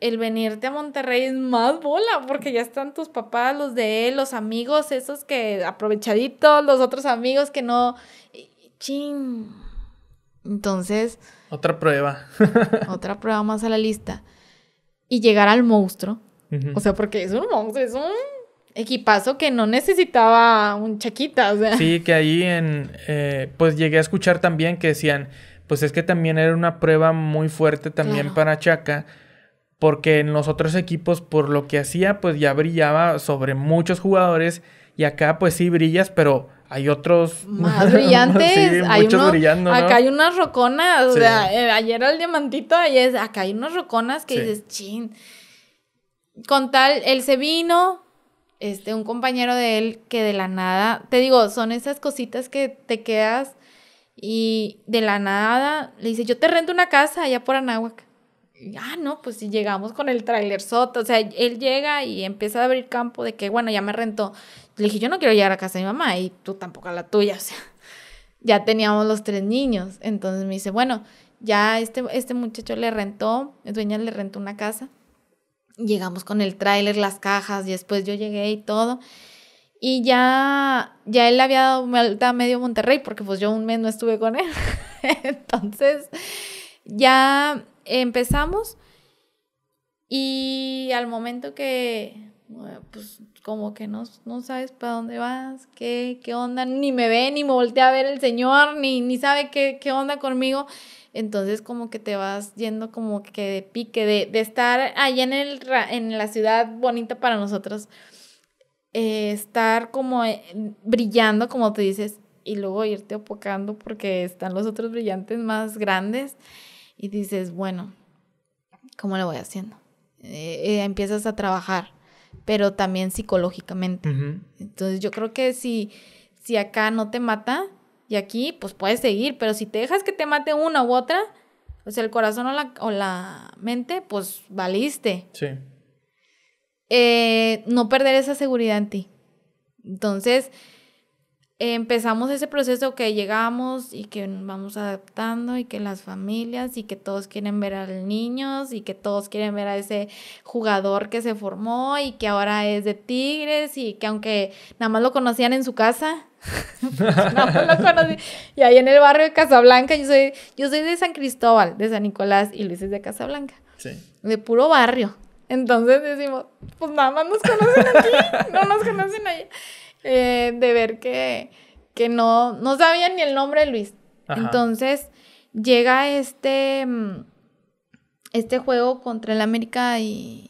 el venirte a Monterrey es más bola, porque ya están tus papás, los de él, los amigos, esos que aprovechaditos, los otros amigos que no. Ching. Entonces. Otra prueba. otra prueba más a la lista. Y llegar al monstruo. O sea, porque es un monstruo, es un equipazo que no necesitaba un chaquita. O sea. Sí, que ahí en. Eh, pues llegué a escuchar también que decían. Pues es que también era una prueba muy fuerte también para Chaca porque en los otros equipos por lo que hacía pues ya brillaba sobre muchos jugadores y acá pues sí brillas, pero hay otros más brillantes, brillando, acá hay unas roconas, o sea, eh, ayer era el diamantito, ayer, acá hay unas roconas que dices, chin. Con tal, él se vino, este, un compañero de él que de la nada, te digo, son esas cositas que te quedas y de la nada le dice, yo te rento una casa allá por Anáhuac ah, no, pues si llegamos con el trailer soto, o sea, él llega y empieza a abrir campo de que, bueno, ya me rentó. Le dije, yo no quiero llegar a casa de mi mamá y tú tampoco a la tuya, o sea, ya teníamos los tres niños. Entonces me dice, bueno, ya este, este muchacho le rentó, el dueña le rentó una casa. Llegamos con el tráiler, las cajas, y después yo llegué y todo. Y ya, ya él había dado vuelta a medio Monterrey, porque pues yo un mes no estuve con él. Entonces, ya empezamos y al momento que, pues como que no, no sabes para dónde vas, qué, qué onda, ni me ve, ni me voltea a ver el Señor, ni, ni sabe qué, qué onda conmigo. Entonces como que te vas yendo como que de pique, de, de estar allá en, el, en la ciudad bonita para nosotros, eh, estar como eh, brillando, como te dices, y luego irte opocando porque están los otros brillantes más grandes y dices, bueno, ¿cómo lo voy haciendo? Eh, eh, empiezas a trabajar, pero también psicológicamente. Entonces yo creo que si, si acá no te mata y aquí, pues puedes seguir, pero si te dejas que te mate una u otra, o sea, el corazón o la, mente, pues valiste. Sí. Eh, no perder esa seguridad en ti. Entonces, empezamos ese proceso que llegamos y que vamos adaptando y que las familias y que todos quieren ver al niños y que todos quieren ver a ese jugador que se formó y que ahora es de Tigres y que aunque nada más lo conocían en su casa. Y ahí en el barrio de Casablanca, yo soy, yo soy de San Cristóbal, de San Nicolás y Luis es de Casablanca. Sí. De puro barrio. Entonces decimos, pues nada más nos conocen aquí, no nos conocen allá. Eh, de ver que, que no, no sabía ni el nombre de Luis. Entonces llega este, mm, este juego contra el América y,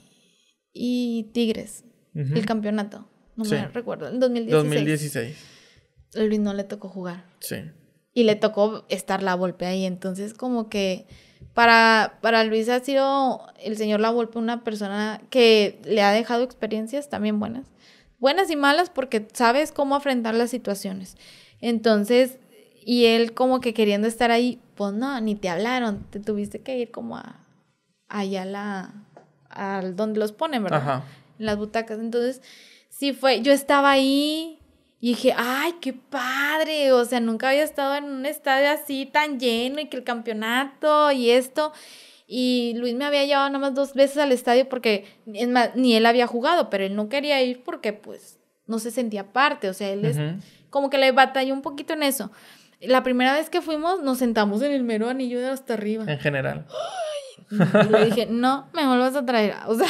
Tigres, el campeonato. No me recuerdo, En 2016. 2016. Luis no le tocó jugar. Sí. Y le tocó estar la golpe ahí. Entonces, como que para, para Luis ha sido el señor La Volpe una persona que le ha dejado experiencias también buenas, buenas y malas porque sabes cómo afrontar las situaciones. Entonces, y él como que queriendo estar ahí, pues no, ni te hablaron, te tuviste que ir como a allá la al donde los ponen, ¿verdad? Ajá. En las butacas. Entonces, sí fue, yo estaba ahí y dije, "Ay, qué padre", o sea, nunca había estado en un estadio así tan lleno y que el campeonato y esto. Y Luis me había llevado más dos veces al estadio porque ni él había jugado, pero él no quería ir porque pues no se sentía parte, o sea, él es, como que le batalló un poquito en eso. La primera vez que fuimos nos sentamos en el mero anillo de hasta arriba. En general. Y le dije, no, me vuelvas a traer. O sea,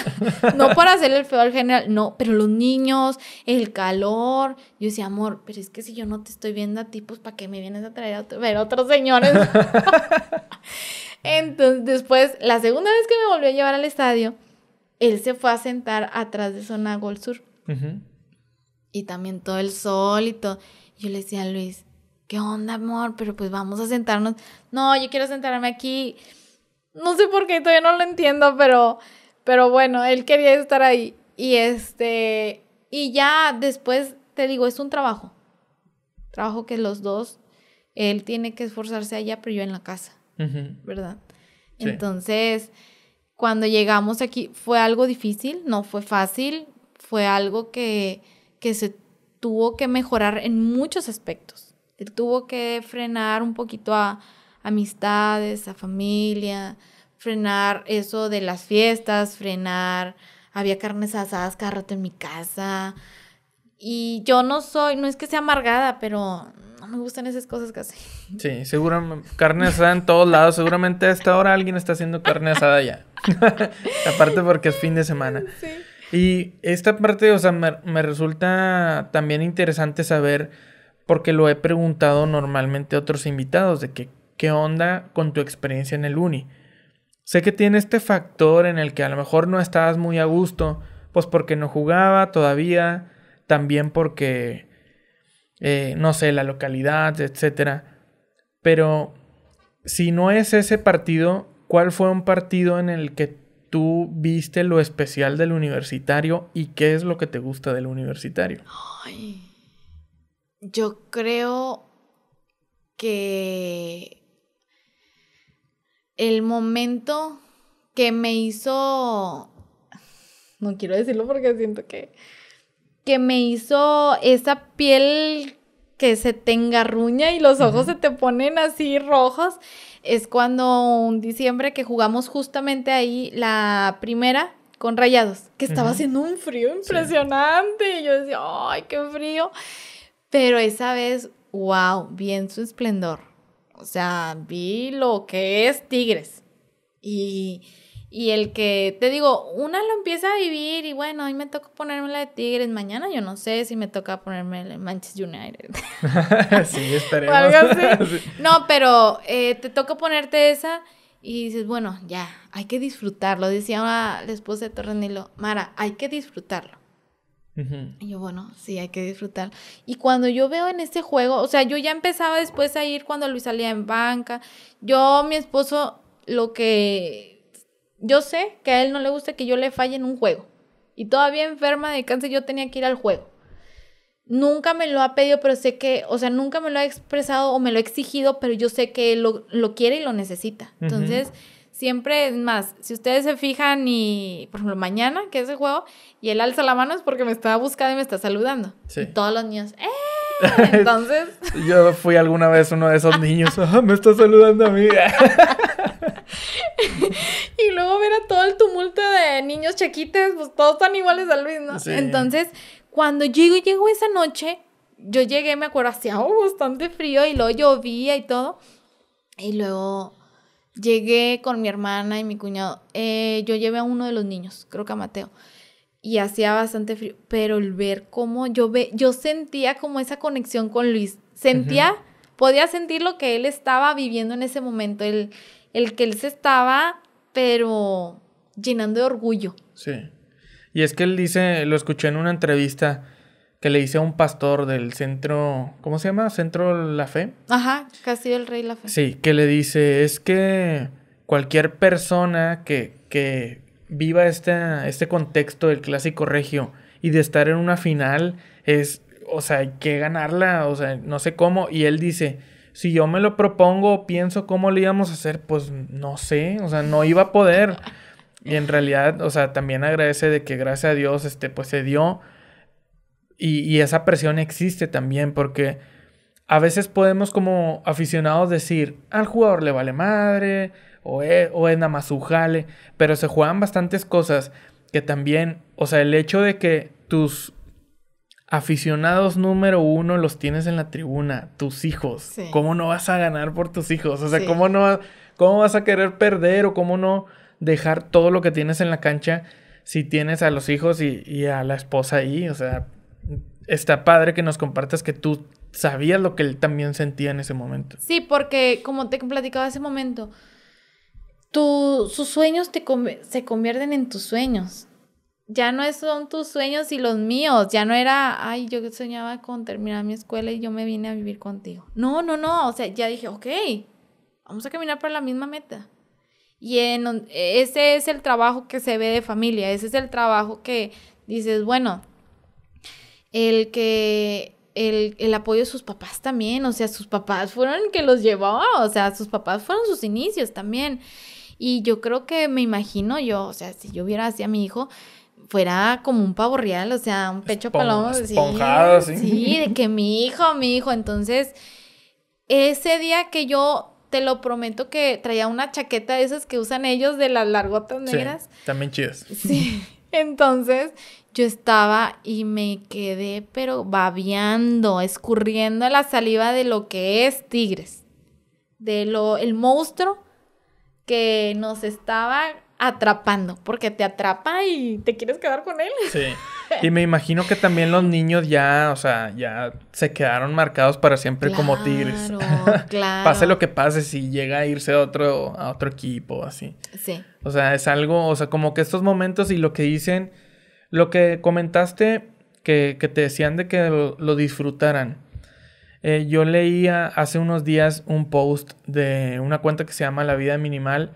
no por hacerle el feo al general, no, pero los niños, el calor. Yo decía, amor, pero es que si yo no te estoy viendo a ti, pues ¿para qué me vienes a traer a ver a otros señores? Entonces, después, la segunda vez que me volvió a llevar al estadio, él se fue a sentar atrás de zona Gol Sur. Y también todo el sol y todo. Yo le decía a Luis, ¿qué onda, amor? Pero pues vamos a sentarnos. No, yo quiero sentarme aquí. No sé por qué, todavía no lo entiendo, pero, pero bueno, él quería estar ahí. Y este, y ya después, te digo, es un trabajo. Trabajo que los dos, él tiene que esforzarse allá, pero yo en la casa. ¿verdad? Entonces, cuando llegamos aquí fue algo difícil, no fue fácil, fue algo que, que se tuvo que mejorar en muchos aspectos. Él tuvo que frenar un poquito a amistades, a familia, frenar eso de las fiestas, frenar, había carnes asadas cada rato en mi casa, y yo no soy, no es que sea amargada, pero no me gustan esas cosas casi. Sí, seguro... carne asada en todos lados. Seguramente a esta hora alguien está haciendo carne asada ya. Aparte porque es fin de semana. Sí. Y esta parte, o sea, me, resulta también interesante saber, porque lo he preguntado normalmente a otros invitados, de que, qué onda con tu experiencia en el uni. Sé que tiene este factor en el que a lo mejor no estabas muy a gusto, pues porque no jugaba todavía, también porque, eh, no sé, la localidad, etcétera. Pero si no es ese partido, ¿cuál fue un partido en el que tú viste lo especial del universitario y qué es lo que te gusta del universitario? Ay, yo creo que el momento que me hizo, no quiero decirlo porque siento que que me hizo esa piel que se te engarruña y los ojos se te ponen así rojos, es cuando un diciembre que jugamos justamente ahí la primera con rayados, que estaba haciendo un frío impresionante y yo decía, ay, qué frío, pero esa vez, wow, vi en su esplendor, o sea, vi lo que es Tigres y y el que, te digo, una lo empieza a vivir y bueno, hoy me toca ponerme la de Tigres, mañana yo no sé si me toca ponerme la de Manchester United. sí, esperemos. No, pero eh, te toca ponerte esa y dices, bueno, ya, hay que disfrutarlo. Decía la esposa de Torres Mara, hay que disfrutarlo. Y yo, bueno, sí, hay que disfrutar. Y cuando yo veo en este juego, o sea, yo ya empezaba después a ir cuando Luis salía en banca. Yo, mi esposo, lo que yo sé que a él no le gusta que yo le falle en un juego. Y todavía enferma de cáncer, yo tenía que ir al juego. Nunca me lo ha pedido, pero sé que, o sea, nunca me lo ha expresado o me lo ha exigido, pero yo sé que lo, lo quiere y lo necesita. Entonces, siempre es más, si ustedes se fijan y, por ejemplo, mañana, que es el juego, y él alza la mano es porque me está buscando y me está saludando. Sí. Y todos los niños, ¡eh! Entonces. Yo fui alguna vez uno de esos niños. me está saludando a mí. y luego ver a todo el tumulto de niños chiquites, pues todos tan iguales a Luis, ¿no? Entonces, cuando llego, llego esa noche, yo llegué, me acuerdo, hacía bastante frío y luego llovía y todo. Y luego llegué con mi hermana y mi cuñado. Eh, yo llevé a uno de los niños, creo que a Mateo. Y hacía bastante frío, pero el ver cómo yo ve, yo sentía como esa conexión con Luis. Sentía, podía sentir lo que él estaba viviendo en ese momento, el el que él se estaba, pero llenando de orgullo. Sí. Y es que él dice, lo escuché en una entrevista que le hice a un pastor del centro, ¿cómo se llama? Centro La Fe. Ajá, Castillo el Rey La Fe. Sí, que le dice, es que cualquier persona que, que viva este, este contexto del clásico regio y de estar en una final es, o sea, hay que ganarla, o sea, no sé cómo. Y él dice, si yo me lo propongo pienso cómo lo íbamos a hacer, pues no sé, o sea, no iba a poder. Y en realidad, o sea, también agradece de que gracias a Dios, este, pues se dio. Y, esa presión existe también, porque a veces podemos como aficionados decir, al jugador le vale madre, o es, o es nada más pero se juegan bastantes cosas que también, o sea, el hecho de que tus aficionados número uno los tienes en la tribuna, tus hijos. ¿Cómo no vas a ganar por tus hijos? O sea, ¿cómo, no ¿cómo vas a querer perder o cómo no dejar todo lo que tienes en la cancha si tienes a los hijos y, a la esposa ahí? O sea, está padre que nos compartas que tú sabías lo que él también sentía en ese momento. Sí, porque como te platicaba ese momento, sus sueños se convierten en tus sueños ya no son tus sueños y los míos, ya no era, ay, yo soñaba con terminar mi escuela y yo me vine a vivir contigo. No, no, no, o sea, ya dije, ok, vamos a caminar para la misma meta. Y en, ese es el trabajo que se ve de familia, ese es el trabajo que dices, bueno, el que el, el, apoyo de sus papás también, o sea, sus papás fueron que los llevó, o sea, sus papás fueron sus inicios también. Y yo creo que me imagino yo, o sea, si yo hubiera así a mi hijo, fuera como un pavo real, o sea, un pecho Espon Esponjado, sí, sí. de que mi hijo, mi hijo. Entonces, ese día que yo te lo prometo que traía una chaqueta de esas que usan ellos de las largotas negras. Sí, también chidas. Sí. Entonces, yo estaba y me quedé, pero babeando, escurriendo la saliva de lo que es Tigres. De lo, el monstruo que nos estaba atrapando, porque te atrapa y te quieres quedar con él. Sí. Y me imagino que también los niños ya, o sea, ya se quedaron marcados para siempre como tigres. Claro. pase lo que pase, si llega a irse a otro, a otro equipo, así. Sí. O sea, es algo, o sea, como que estos momentos y lo que dicen, lo que comentaste, que, que te decían de que lo, disfrutaran. Eh, yo leía hace unos días un post de una cuenta que se llama La Vida Minimal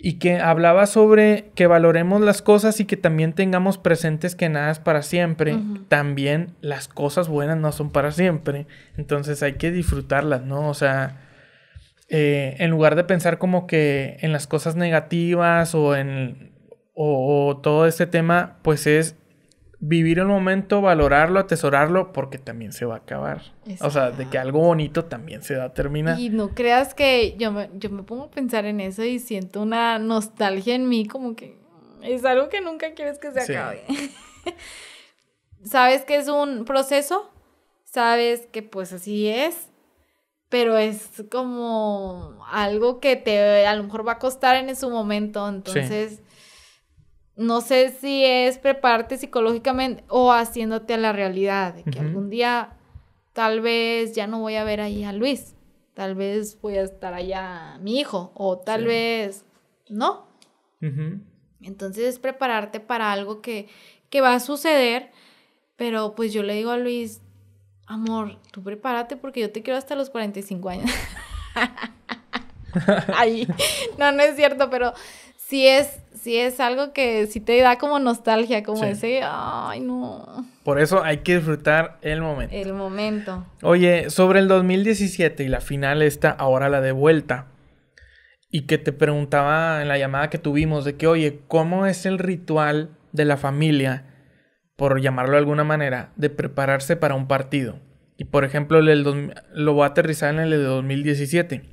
y que hablaba sobre que valoremos las cosas y que también tengamos presentes que nada es para siempre. También las cosas buenas no son para siempre. Entonces hay que disfrutarlas, ¿no? O sea, eh, en lugar de pensar como que en las cosas negativas o en o todo este tema, pues es vivir el momento, valorarlo, atesorarlo, porque también se va a acabar. O sea, de que algo bonito también se va a terminar. Y no creas que yo me, yo me pongo a pensar en eso y siento una nostalgia en mí, como que es algo que nunca quieres que se acabe. Sabes que es un proceso, sabes que pues así es, pero es como algo que te a lo mejor va a costar en su momento, entonces no sé si es prepararte psicológicamente o haciéndote a la realidad, de que algún día tal vez ya no voy a ver ahí a Luis, tal vez voy a estar allá mi hijo o tal vez no. Entonces es prepararte para algo que, que va a suceder, pero pues yo le digo a Luis, amor, tú prepárate porque yo te quiero hasta los 45 años. Ahí, no, no es cierto, pero si es, si es algo que Si te da como nostalgia, como ese, ay, no. Por eso hay que disfrutar el momento. El momento. Oye, sobre el 2017 y la final esta, ahora la de vuelta. Y que te preguntaba en la llamada que tuvimos de que, oye, ¿cómo es el ritual de la familia, por llamarlo de alguna manera, de prepararse para un partido? Y por ejemplo, el dos, lo voy a aterrizar en el de 2017.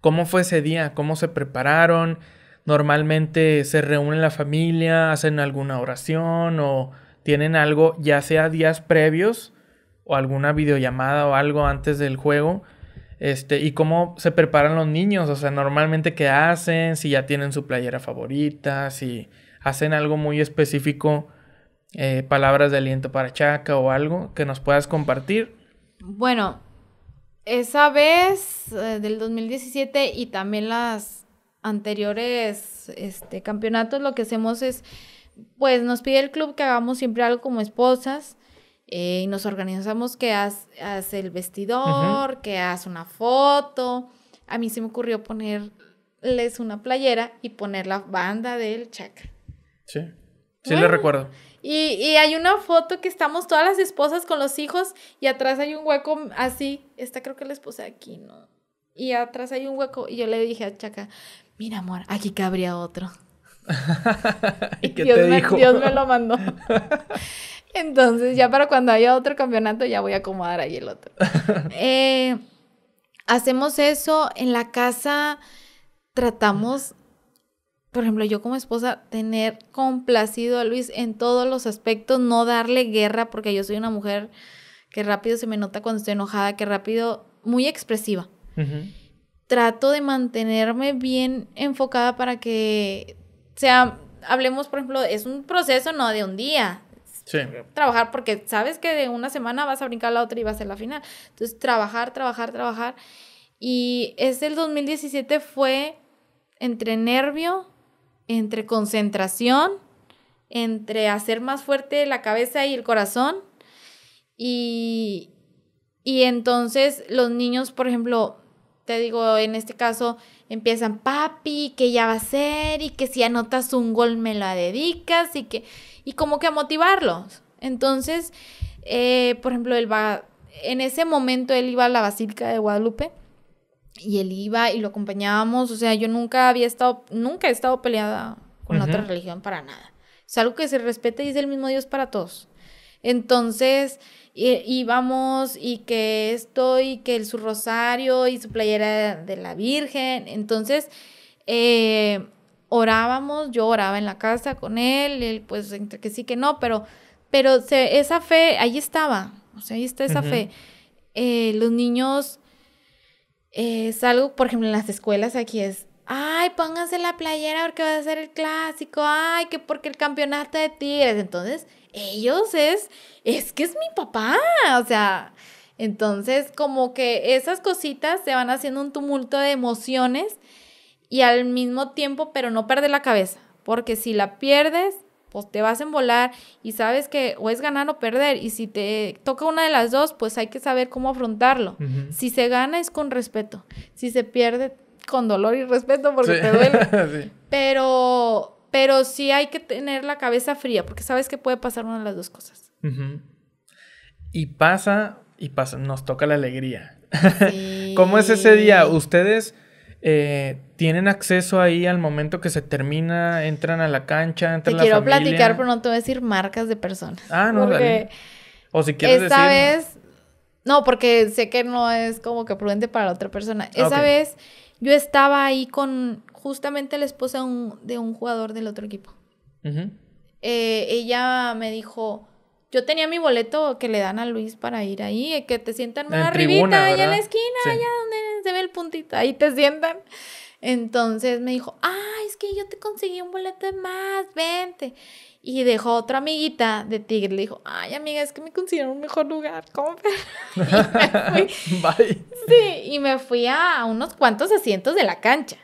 ¿Cómo fue ese día? ¿Cómo se prepararon? normalmente se reúnen la familia, hacen alguna oración o tienen algo, ya sea días previos o alguna videollamada o algo antes del juego. Este, y cómo se preparan los niños, o sea, normalmente qué hacen, si ya tienen su playera favorita, si hacen algo muy específico, eh, palabras de aliento para Chaca o algo que nos puedas compartir. Bueno, esa vez eh, del 2017 y también las anteriores este, campeonatos lo que hacemos es, pues nos pide el club que hagamos siempre algo como esposas. Eh, y nos organizamos que haz, el vestidor, que haz una foto. A mí se me ocurrió ponerles una playera y poner la banda del Chaca. Sí, sí le recuerdo. Y, y, hay una foto que estamos todas las esposas con los hijos y atrás hay un hueco así. Esta creo que la esposa aquí, ¿no? Y atrás hay un hueco y yo le dije a Chaca, mira amor, aquí cabría otro. ¿Qué Dios, te Dios me lo mandó. Entonces, ya para cuando haya otro campeonato, ya voy a acomodar ahí el otro. Eh, hacemos eso en la casa, tratamos, por ejemplo, yo como esposa, tener complacido a Luis en todos los aspectos, no darle guerra, porque yo soy una mujer que rápido se me nota cuando estoy enojada, que rápido, muy expresiva trato de mantenerme bien enfocada para que sea, hablemos, por ejemplo, es un proceso no de un día. Sí. Trabajar porque sabes que de una semana vas a brincar la otra y vas a ser la final. Entonces, trabajar, trabajar, trabajar. Y ese el 2017 fue entre nervio, entre concentración, entre hacer más fuerte la cabeza y el corazón. Y, y entonces los niños, por ejemplo, te digo, en este caso empiezan, papi, que ya va a ser y que si anotas un gol me la dedicas y que, y como que a motivarlos. Entonces, eh, por ejemplo, él va, en ese momento él iba a la Basílica de Guadalupe y él iba y lo acompañábamos, o sea, yo nunca había estado, nunca he estado peleada con otra religión para nada. Es algo que se respeta y es el mismo Dios para todos. Entonces eh, íbamos y, que esto y que su rosario y su playera de la Virgen. Entonces eh, orábamos, yo oraba en la casa con él, él pues entre que sí que no, pero, pero esa fe ahí estaba, o sea, ahí está esa fe. Eh, los niños es algo, por ejemplo, en las escuelas aquí es, ay, pónganse la playera porque va a ser el clásico, ay, que porque el campeonato de tigres, entonces ellos es, es que es mi papá, o sea, entonces como que esas cositas se van haciendo un tumulto de emociones y al mismo tiempo, pero no perder la cabeza, porque si la pierdes, pues te vas a volar y sabes que o es ganar o perder y si te toca una de las dos, pues hay que saber cómo afrontarlo. Si se gana es con respeto, si se pierde con dolor y respeto porque te duele. Pero pero sí hay que tener la cabeza fría, porque sabes que puede pasar una de las dos cosas. Y pasa, y pasa, nos toca la alegría. ¿Cómo es ese día? Ustedes eh, tienen acceso ahí al momento que se termina, entran a la cancha, entran te quiero platicar, pero no te voy a decir marcas de personas. Ah, no, O si quieres esta vez, no. porque sé que no es como que prudente para la otra persona. Esa vez yo estaba ahí con justamente la esposa de un jugador del otro equipo. Eh, ella me dijo, yo tenía mi boleto que le dan a Luis para ir ahí, eh, que te sientan más arribita, allá en la esquina, allá donde se ve el puntito, ahí te sientan. Entonces me dijo, Ay, ah, es que yo te conseguí un boleto de más, vente. Y dejó otra amiguita de Tigre, le dijo, ay amiga, es que me consiguieron un mejor lugar, ¿Cómo? Sí, y me fui a unos cuantos asientos de la cancha.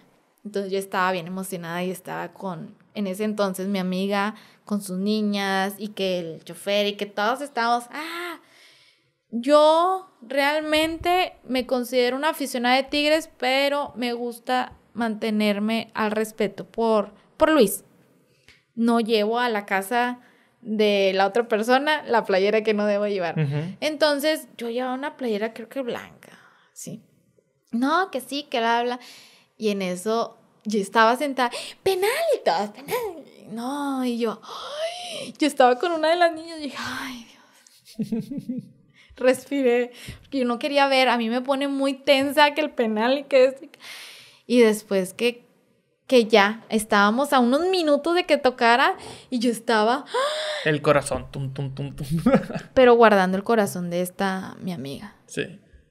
Entonces yo estaba bien emocionada y estaba con, en ese entonces, mi amiga con sus niñas y que el chofer y que todos estábamos, ah, yo realmente me considero una aficionada de Tigres, pero me gusta mantenerme al respeto por, por Luis. No llevo a la casa de la otra persona la playera que no debo llevar. Entonces yo llevaba una playera creo que blanca, sí. No, que sí, que la habla. Y en eso yo estaba sentada, penal y No, y yo, yo estaba con una de las niñas y dije, ay, Dios. Respiré, porque yo no quería ver, a mí me pone muy tensa que el penal y que este. Y después que, que ya estábamos a unos minutos de que tocara y yo estaba... El corazón, tum, tum, tum, tum. Pero guardando el corazón de esta, mi amiga. Sí.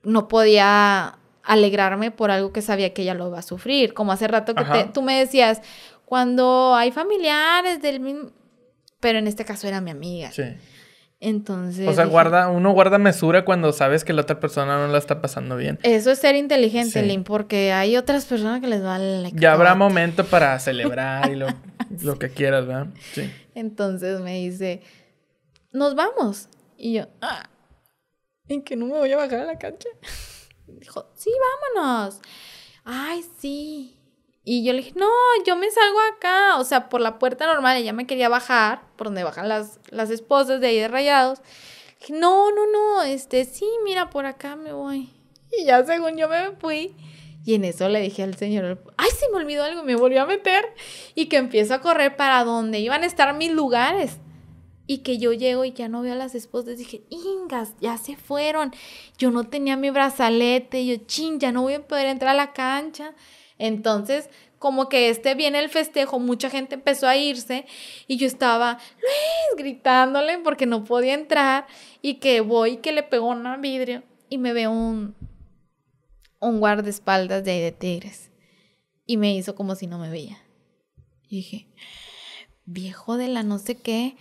No podía alegrarme por algo que sabía que ella lo iba a sufrir. Como hace rato que tú me decías, cuando hay familiares del mismo... Pero en este caso era mi amiga. Sí. Entonces... O sea, guarda, uno guarda mesura cuando sabes que la otra persona no la está pasando bien. Eso es ser inteligente, Lynn porque hay otras personas que les va alegrar ya habrá momento para celebrar y lo, que quieras, ¿verdad? Sí. Entonces me dice, nos vamos. Y yo, ah, en que no me voy a bajar a la cancha dijo, sí, vámonos. Ay, sí. Y yo le dije, no, yo me salgo acá, o sea, por la puerta normal, ella me quería bajar, por donde bajan las, esposas de ahí de rayados. no, no, no, este, sí, mira, por acá me voy. Y ya según yo me fui, y en eso le dije al señor, ay, sí, me olvidó algo, me volvió a meter, y que empiezo a correr para donde iban a estar mis lugares y que yo llego y ya no veo a las esposas, dije, ingas, ya se fueron, yo no tenía mi brazalete, yo chin, ya no voy a poder entrar a la cancha. Entonces, como que este viene el festejo, mucha gente empezó a irse y yo estaba, gritándole porque no podía entrar y que voy, que le pegó una vidrio y me veo un, un guardaespaldas de ahí de Tigres y me hizo como si no me veía. Y dije, viejo de la no sé qué,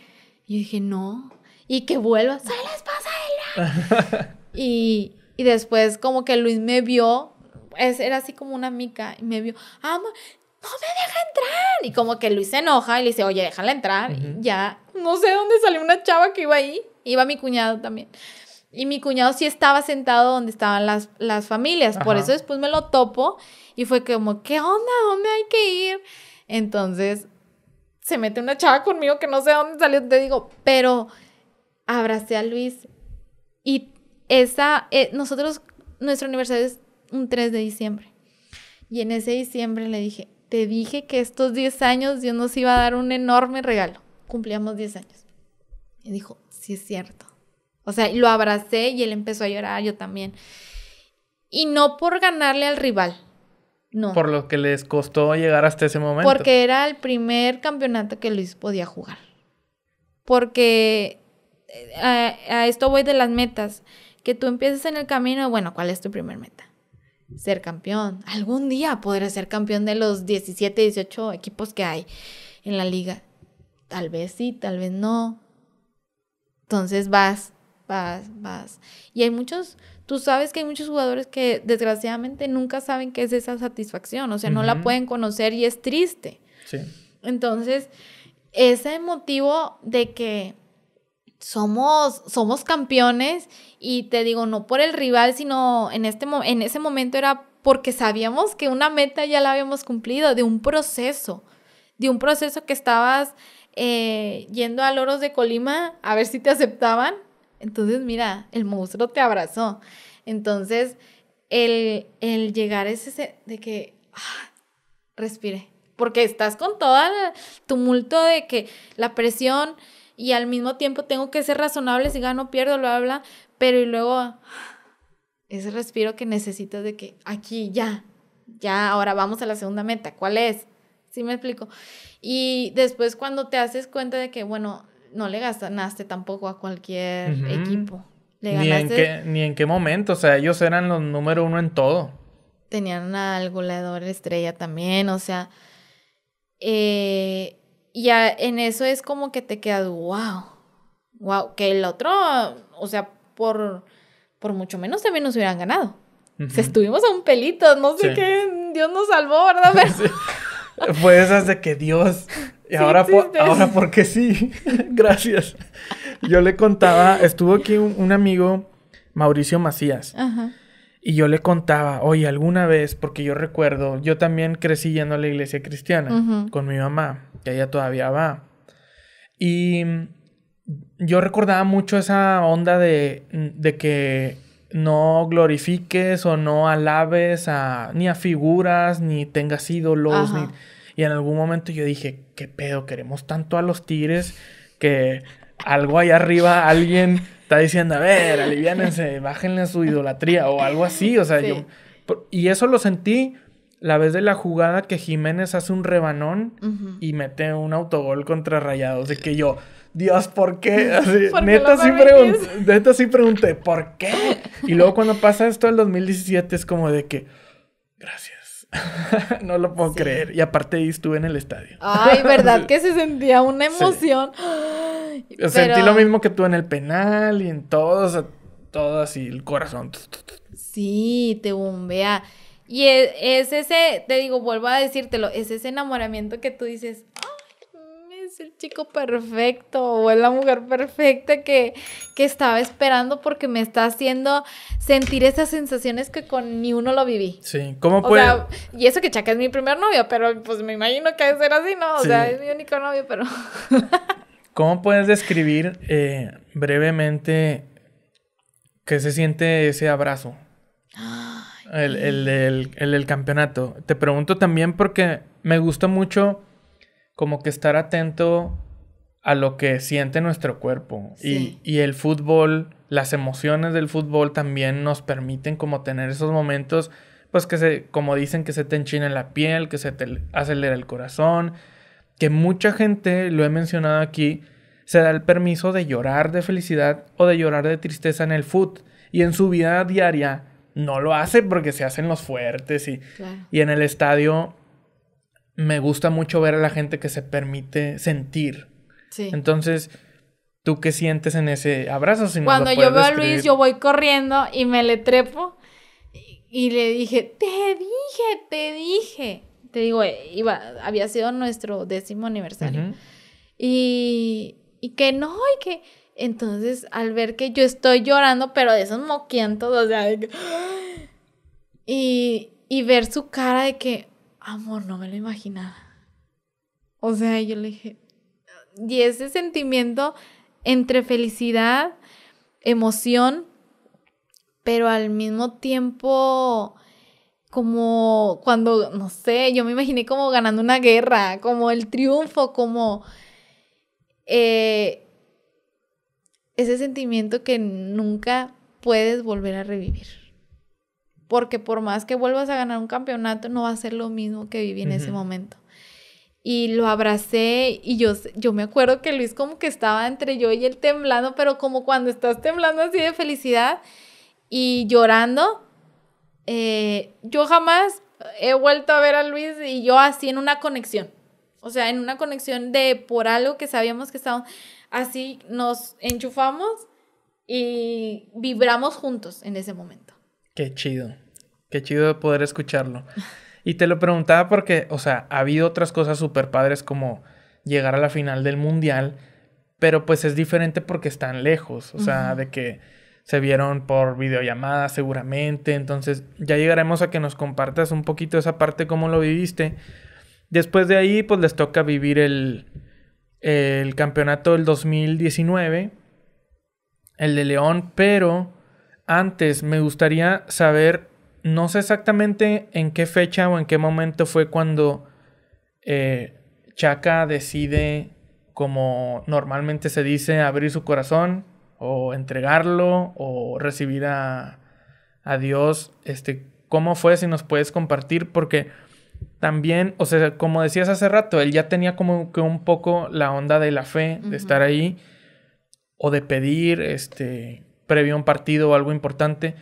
y dije, no. Y que vuelva, soy la esposa de y, después como que Luis me vio, era así como una mica, y me vio, ama, no me deja entrar. Y como que Luis se enoja y le dice, oye, déjala entrar. y ya, no sé dónde salió una chava que iba ahí. Iba mi cuñado también. Y mi cuñado sí estaba sentado donde estaban las, las familias. Por eso después me lo topo y fue como, ¿qué onda? ¿Dónde hay que ir? Entonces se mete una chava conmigo que no sé dónde salió. Te digo, pero abracé a Luis. Y esa, eh, nosotros, nuestra universidad es un 3 de diciembre. Y en ese diciembre le dije, te dije que estos 10 años Dios nos iba a dar un enorme regalo. Cumplíamos 10 años. Y dijo, sí es cierto. O sea, lo abracé y él empezó a llorar, yo también. Y no por ganarle al rival, por lo que les costó llegar hasta ese momento. Porque era el primer campeonato que Luis podía jugar. Porque eh, a, esto voy de las metas. Que tú empieces en el camino, bueno, ¿cuál es tu primer meta? Ser campeón. Algún día podrás ser campeón de los 17, 18 equipos que hay en la liga. Tal vez sí, tal vez no. Entonces vas vas, vas. Y hay muchos, tú sabes que hay muchos jugadores que desgraciadamente nunca saben qué es esa satisfacción, o sea, no la pueden conocer y es triste. Entonces, ese motivo de que somos, somos campeones y te digo, no por el rival, sino en, este, en ese momento era porque sabíamos que una meta ya la habíamos cumplido, de un proceso, de un proceso que estabas eh, yendo a Loros de Colima a ver si te aceptaban entonces, mira, el monstruo te abrazó. Entonces, el, el llegar es ese de que ah, respire, porque estás con todo el tumulto de que la presión y al mismo tiempo tengo que ser razonable, si gano, pierdo, lo habla, pero y luego ah, ese respiro que necesitas de que aquí ya, ya, ahora vamos a la segunda meta, ¿cuál es? ¿Sí me explico? Y después cuando te haces cuenta de que, bueno, no le ganaste tampoco a cualquier equipo. Le Ni en, qué, ni en qué momento, o sea, ellos eran los número uno en todo. Tenían al goleador estrella también, o sea. Y eh, ya en eso es como que te quedas, wow, wow, que el otro, o sea, por, por mucho menos también nos hubieran ganado. estuvimos a un pelito, no sé qué, Dios nos salvó, ¿verdad? Pues hace de que Dios y ahora, ahora porque sí, gracias. Yo le contaba, estuvo aquí un, amigo, Mauricio Macías. Y yo le contaba, oye, alguna vez, porque yo recuerdo, yo también crecí yendo a la iglesia cristiana con mi mamá, que ella todavía va. Y yo recordaba mucho esa onda de, de que no glorifiques o no alabes a, ni a figuras, ni tengas ídolos, ni y en algún momento yo dije, ¿qué pedo? Queremos tanto a los Tigres que algo ahí arriba, alguien está diciendo, a ver, aliviánense, bájenle su idolatría o algo así. O sea, yo... Y eso lo sentí la vez de la jugada que Jiménez hace un rebanón y mete un autogol contra Rayados. De que yo, Dios, ¿por qué? Así, neta, sí pregunté, ¿por qué? Y luego cuando pasa esto el 2017 es como de que, gracias. no lo puedo creer. Y aparte estuve en el estadio. Ay, ¿verdad? que se sentía una emoción. Sentí lo mismo que tú en el penal y en todos, todas y el corazón. Sí, te bombea. Y e, es, ese, te digo, vuelvo a decírtelo, es ese enamoramiento que tú dices, el chico perfecto o es la mujer perfecta que, estaba esperando porque me está haciendo sentir esas sensaciones que con ni uno lo viví. Sí, ¿cómo puede? y eso que Chaca es mi primer novio, pero pues me imagino que debe ser así, ¿no? O sea, es mi único novio, pero... ¿Cómo puedes describir eh, brevemente qué se siente ese abrazo? El, el, campeonato. Te pregunto también porque me gusta mucho como que estar atento a lo que siente nuestro cuerpo. Y, el fútbol, las emociones del fútbol también nos permiten como tener esos momentos, pues que se, como dicen, que se te enchina la piel, que se te acelera el corazón, que mucha gente, lo he mencionado aquí, se da el permiso de llorar de felicidad o de llorar de tristeza en el fútbol. Y en su vida diaria no lo hace porque se hacen los fuertes y, y en el estadio me gusta mucho ver a la gente que se permite sentir. Sí. Entonces, ¿tú qué sientes en ese abrazo? Cuando yo veo a Luis, yo voy corriendo y me le trepo y, le dije, te dije, te dije. Te digo, iba, había sido nuestro décimo aniversario. y, y que no, y que... Entonces, al ver que yo estoy llorando, pero de esos moquientos, o sea, y, y ver su cara de que, amor, no me lo imaginaba. O sea, yo le dije, y ese sentimiento entre felicidad, emoción, pero al mismo tiempo como cuando, no sé, yo me imaginé como ganando una guerra, como el triunfo, como eh, ese sentimiento que nunca puedes volver a revivir porque por más que vuelvas a ganar un campeonato, no va a ser lo mismo que viví en ese momento. Y lo abracé y yo, yo me acuerdo que Luis como que estaba entre yo y él temblando, pero como cuando estás temblando así de felicidad y llorando, eh, yo jamás he vuelto a ver a Luis y yo así en una conexión. O sea, en una conexión de por algo que sabíamos que estábamos así, nos enchufamos y vibramos juntos en ese momento. Qué chido. Qué chido poder escucharlo. Y te lo preguntaba porque, o sea, ha habido otras cosas súper padres como llegar a la final del mundial, pero pues es diferente porque están lejos, o sea, de que se vieron por videollamada seguramente, entonces ya llegaremos a que nos compartas un poquito esa parte, cómo lo viviste. Después de ahí, pues les toca vivir el, el campeonato del 2019, el de León, pero antes me gustaría saber, no sé exactamente en qué fecha o en qué momento fue cuando eh, Chaka decide, como normalmente se dice, abrir su corazón o entregarlo o recibir a, Dios. Este, ¿Cómo fue? Si nos puedes compartir, porque también, o sea, como decías hace rato, él ya tenía como que un poco la onda de la fe, de estar ahí o de pedir, este, previo a un partido o algo importante,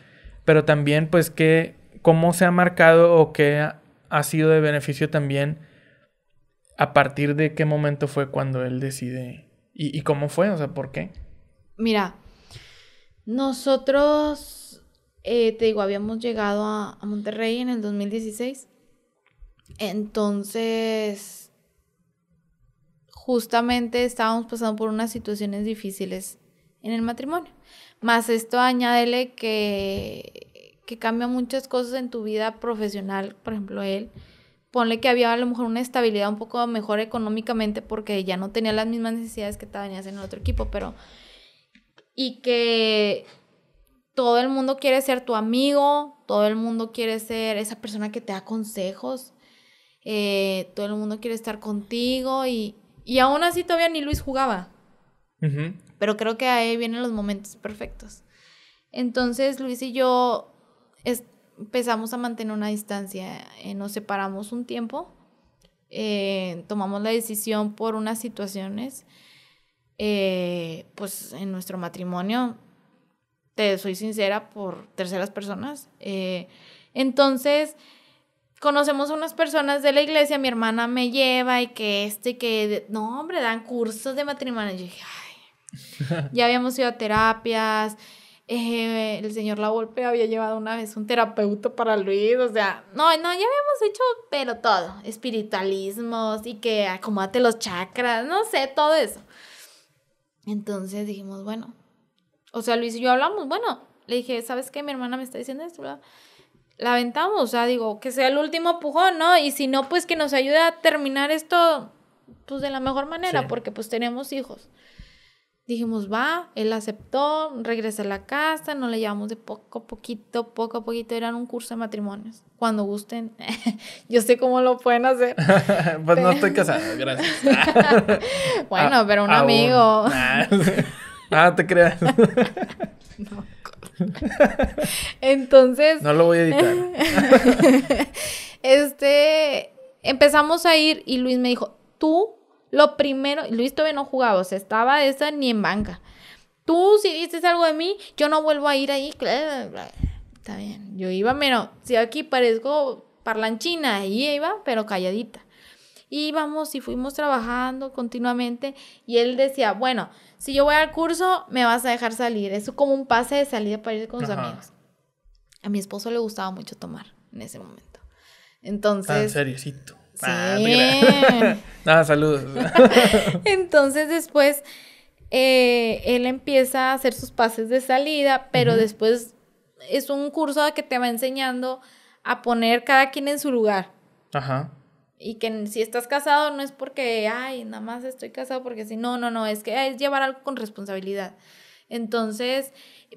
pero también pues que cómo se ha marcado o qué ha sido de beneficio también a partir de qué momento fue cuando él decide y, cómo fue, o sea, por qué. Mira, nosotros, eh, te digo, habíamos llegado a, a Monterrey en el 2016, entonces justamente estábamos pasando por unas situaciones difíciles en el matrimonio. Más esto añádele que, que cambia muchas cosas en tu vida profesional, por ejemplo, él. Ponle que había a lo mejor una estabilidad un poco mejor económicamente porque ya no tenía las mismas necesidades que tenías en el otro equipo, pero... Y que todo el mundo quiere ser tu amigo, todo el mundo quiere ser esa persona que te da consejos, eh, todo el mundo quiere estar contigo y, y aún así todavía ni Luis jugaba pero creo que ahí vienen los momentos perfectos. Entonces Luis y yo empezamos a mantener una distancia, eh, nos separamos un tiempo, eh, tomamos la decisión por unas situaciones, eh, pues en nuestro matrimonio, te soy sincera, por terceras personas. entonces, conocemos a unas personas de la iglesia, mi hermana me lleva y que este, que, no, hombre, dan cursos de matrimonio. Yo dije, ya habíamos ido a terapias. Eh, el señor La Volpe había llevado una vez un terapeuta para Luis, o sea, no, no, ya habíamos hecho, pero todo, espiritualismos y que acomodate los chakras, no sé, todo eso. Entonces dijimos, bueno, o sea, Luis y yo hablamos, bueno, le dije, ¿sabes qué? Mi hermana me está diciendo esto, ¿verdad? La aventamos, o sea, digo, que sea el último pujón, ¿no? Y si no, pues que nos ayude a terminar esto, pues de la mejor manera, porque pues tenemos hijos dijimos, va, él aceptó, regresa a la casa, No le llevamos de poco a poquito, poco a poquito, eran un curso de matrimonios. Cuando gusten, yo sé cómo lo pueden hacer. pues no estoy casado, gracias. bueno, ah, pero un amigo. ah, te creas. Entonces. No lo voy a editar. este. Empezamos a ir y Luis me dijo: Tú lo primero, Luis todavía no jugaba, o sea, estaba esa ni en banca. Tú si dices algo de mí, yo no vuelvo a ir ahí. Está bien, yo iba pero si aquí parezco parlanchina, ahí iba, pero calladita. Íbamos y fuimos trabajando continuamente y él decía, bueno, si yo voy al curso, me vas a dejar salir. Eso como un pase de salida para ir con sus amigos. A mi esposo le gustaba mucho tomar en ese momento. Entonces... Tan Ah, ah, sí. Ah, saludos. Entonces después eh, él empieza a hacer sus pases de salida, pero después es un curso que te va enseñando a poner cada quien en su lugar. Ajá. Y que si estás casado no es porque, ay, nada más estoy casado porque si no, no, no, es que es llevar algo con responsabilidad. Entonces,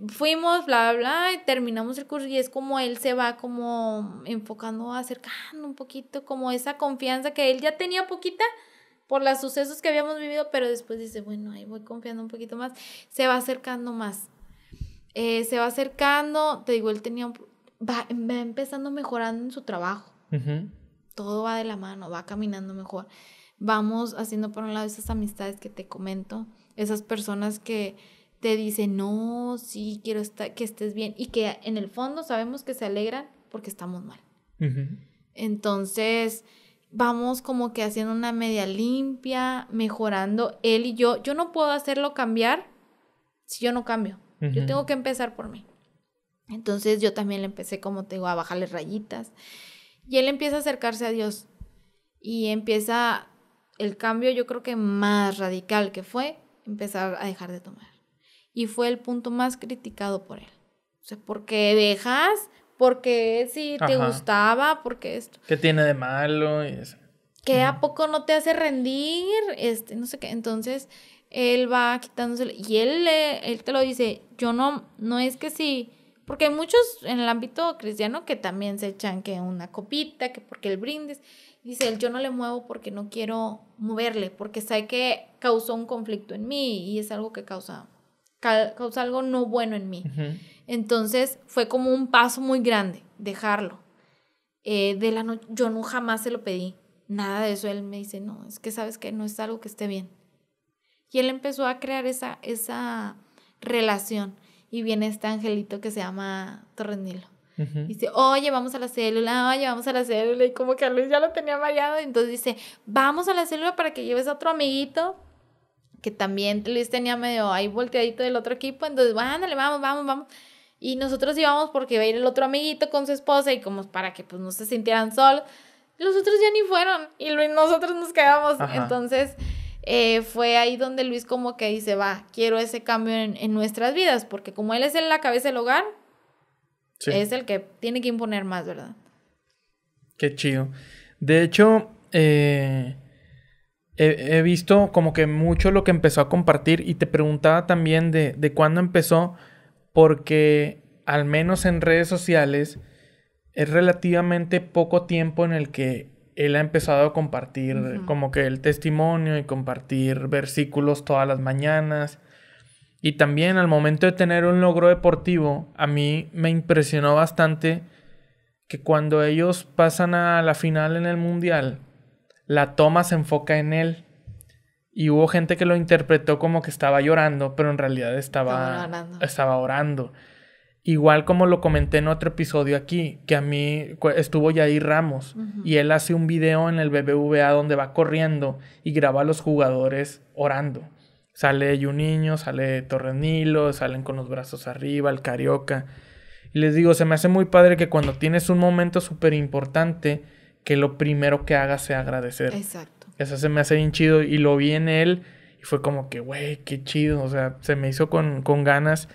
fuimos, bla, bla, y terminamos el curso y es como él se va como enfocando, acercando un poquito, como esa confianza que él ya tenía poquita por los sucesos que habíamos vivido, pero después dice, bueno, ahí voy confiando un poquito más, se va acercando más, eh, se va acercando, te digo, él tenía, va, va, empezando mejorando en su trabajo, todo va de la mano, va caminando mejor, vamos haciendo por un lado esas amistades que te comento, esas personas que te dice, no, sí, quiero estar, que estés bien, y que en el fondo sabemos que se alegran porque estamos mal. Entonces, vamos como que haciendo una media limpia, mejorando él y yo. Yo no puedo hacerlo cambiar si yo no cambio. Yo tengo que empezar por mí. Entonces yo también le empecé, como te digo, a bajarle rayitas. Y él empieza a acercarse a Dios. Y empieza el cambio, yo creo que más radical que fue empezar a dejar de tomar y fue el punto más criticado por él. O sea, porque dejas, porque si te gustaba, porque esto. ¿Qué tiene de malo? ¿Qué a poco no te hace rendir, este, no sé qué. Entonces, él va quitándose y él, eh, él te lo dice, yo no, no es que sí, porque hay muchos en el ámbito cristiano que también se echan que una copita, que porque el brindes. dice él, yo no le muevo porque no quiero moverle, porque sabe que causó un conflicto en mí y es algo que causa causa algo no bueno en mí. Entonces fue como un paso muy grande, dejarlo. Eh, de la no yo no jamás se lo pedí, nada de eso. Él me dice, no, es que sabes que no es algo que esté bien. Y él empezó a crear esa, esa relación. Y viene este angelito que se llama Torrenilo. Dice, oye, vamos a la célula, oye, vamos a la célula. Y como que a Luis ya lo tenía mareado, entonces dice, vamos a la célula para que lleves a otro amiguito que también Luis tenía medio ahí volteadito del otro equipo, entonces, ándale, vamos, vamos, vamos. Y nosotros íbamos porque iba a ir el otro amiguito con su esposa y como para que pues no se sintieran solos. Los otros ya ni fueron y Luis, nosotros nos quedamos. Entonces eh, fue ahí donde Luis como que dice, va, quiero ese cambio en, nuestras vidas, porque como él es en la cabeza del hogar, es el que tiene que imponer más, ¿verdad? Qué chido. De hecho, eh, he, visto como que mucho lo que empezó a compartir y te preguntaba también de, cuándo empezó, porque al menos en redes sociales es relativamente poco tiempo en el que él ha empezado a compartir como que el testimonio y compartir versículos todas las mañanas. Y también al momento de tener un logro deportivo, a mí me impresionó bastante que cuando ellos pasan a la final en el mundial, la toma se enfoca en él. Y hubo gente que lo interpretó como que estaba llorando, pero en realidad estaba, orando. estaba orando. Igual como lo comenté en otro episodio aquí, que a mí estuvo ahí Ramos y él hace un video en el BBVA donde va corriendo y graba a los jugadores orando. Sale un niño, sale Torrenilo, salen con los brazos arriba, el Carioca. Y les digo, se me hace muy padre que cuando tienes un momento súper importante, que lo primero que haga sea agradecer. Exacto. Eso se me hace bien chido y lo vi en él y fue como que, güey, qué chido, o sea, se me hizo con, ganas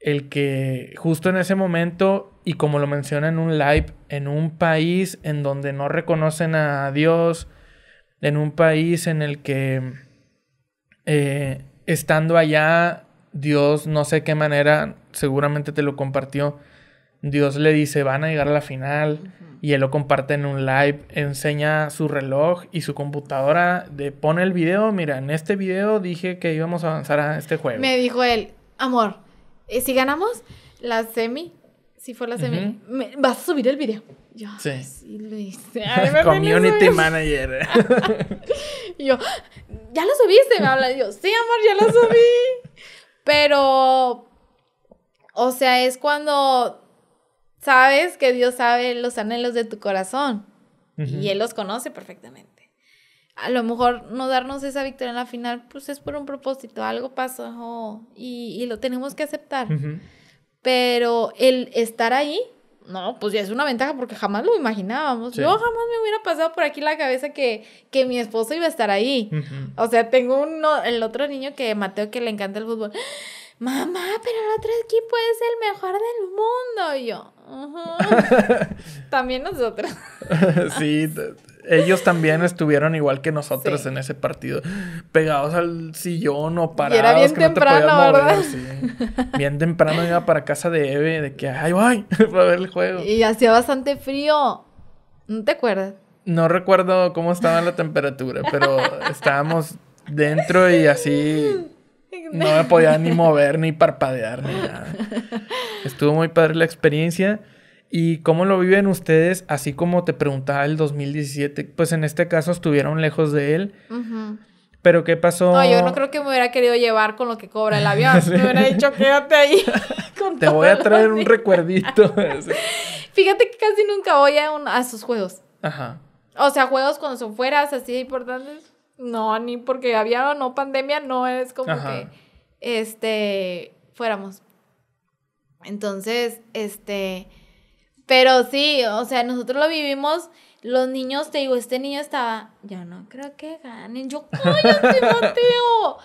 el que justo en ese momento y como lo menciona en un live, en un país en donde no reconocen a Dios, en un país en el que eh, estando allá, Dios no sé qué manera, seguramente te lo compartió, Dios le dice, van a llegar a la final. Y él lo comparte en un live, enseña su reloj y su computadora, de, pone el video, mira, en este video dije que íbamos a avanzar a este juego. Me dijo él, amor, eh, si ganamos la semi, si fue la semi, vas a subir el video. Yo, sí. sí lo hice. Ay, Community manager. y yo, ¿ya lo subiste? Me habla. Dios. sí, amor, ya lo subí. Pero, o sea, es cuando sabes que Dios sabe los anhelos de tu corazón y Él los conoce perfectamente. A lo mejor no darnos esa victoria en la final, pues es por un propósito, algo pasó y, lo tenemos que aceptar. Pero el estar ahí, no, pues ya es una ventaja porque jamás lo imaginábamos. Yo jamás me hubiera pasado por aquí la cabeza que, que mi esposo iba a estar ahí. O sea, tengo el otro niño que Mateo que le encanta el fútbol mamá, pero el otro equipo es el mejor del mundo. Y yo, también nosotros. sí, ellos también estuvieron igual que nosotros en ese partido, pegados al sillón o parados. Y era bien temprano, no ¿verdad? Bien temprano iba para casa de Eve, de que, ay, voy, a ver el juego. Y hacía bastante frío. ¿No te acuerdas? No recuerdo cómo estaba la temperatura, pero estábamos dentro y así no me podía ni mover, ni parpadear, ni nada. Estuvo muy padre la experiencia. ¿Y cómo lo viven ustedes? Así como te preguntaba el 2017, pues en este caso estuvieron lejos de él. Pero ¿qué pasó? No, yo no creo que me hubiera querido llevar con lo que cobra el avión. Me hubiera dicho, quédate ahí. te voy a traer un recuerdito. Fíjate que casi nunca voy a, a sus juegos. Ajá. O sea, juegos cuando son fueras así importantes no, ni porque había o no pandemia, no es como que este fuéramos. Entonces, este, pero sí, o sea, nosotros lo vivimos. Los niños, te digo, este niño estaba, yo no creo que ganen. Yo, cállate, Mateo.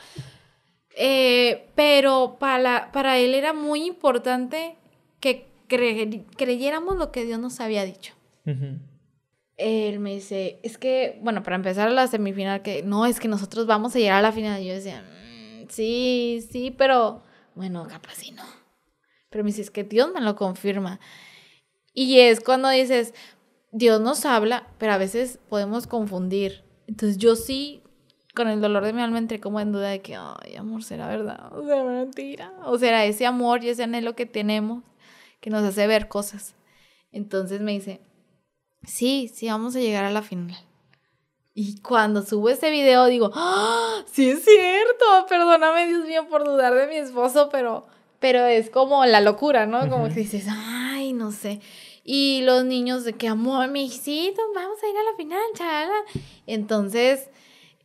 Eh, pero para, para él era muy importante que creyéramos lo que Dios nos había dicho él me dice, es que, bueno, para empezar la semifinal, que no, es que nosotros vamos a llegar a la final. yo decía, mm, sí, sí, pero bueno, capaz y no. Pero me dice, es que Dios me lo confirma. Y es cuando dices, Dios nos habla, pero a veces podemos confundir. Entonces yo sí, con el dolor de mi alma, entré como en duda de que, ay, amor, será verdad, o será mentira, o será ese amor y ese anhelo que tenemos que nos hace ver cosas. Entonces me dice, Sí, sí, vamos a llegar a la final. Y cuando subo ese video digo, ¡Ah, sí es cierto, perdóname Dios mío por dudar de mi esposo, pero, pero es como la locura, ¿no? Como que dices, ay, no sé. Y los niños de que amor, mi hijito, vamos a ir a la final, chala. Entonces,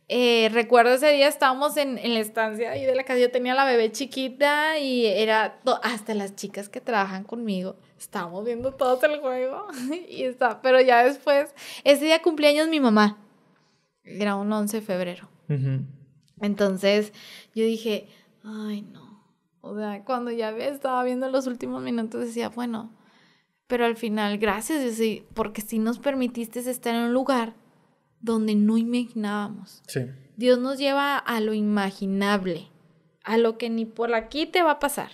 eh, recuerdo ese día estábamos en, en, la estancia ahí de la casa, yo tenía la bebé chiquita y era hasta las chicas que trabajan conmigo estábamos viendo todo el juego y está, pero ya después, ese día cumpleaños mi mamá, era un 11 de febrero. Entonces yo dije, ay no, o sea, cuando ya estaba viendo los últimos minutos decía, bueno, pero al final, gracias, sí, porque si nos permitiste estar en un lugar donde no imaginábamos. Sí. Dios nos lleva a lo imaginable, a lo que ni por aquí te va a pasar.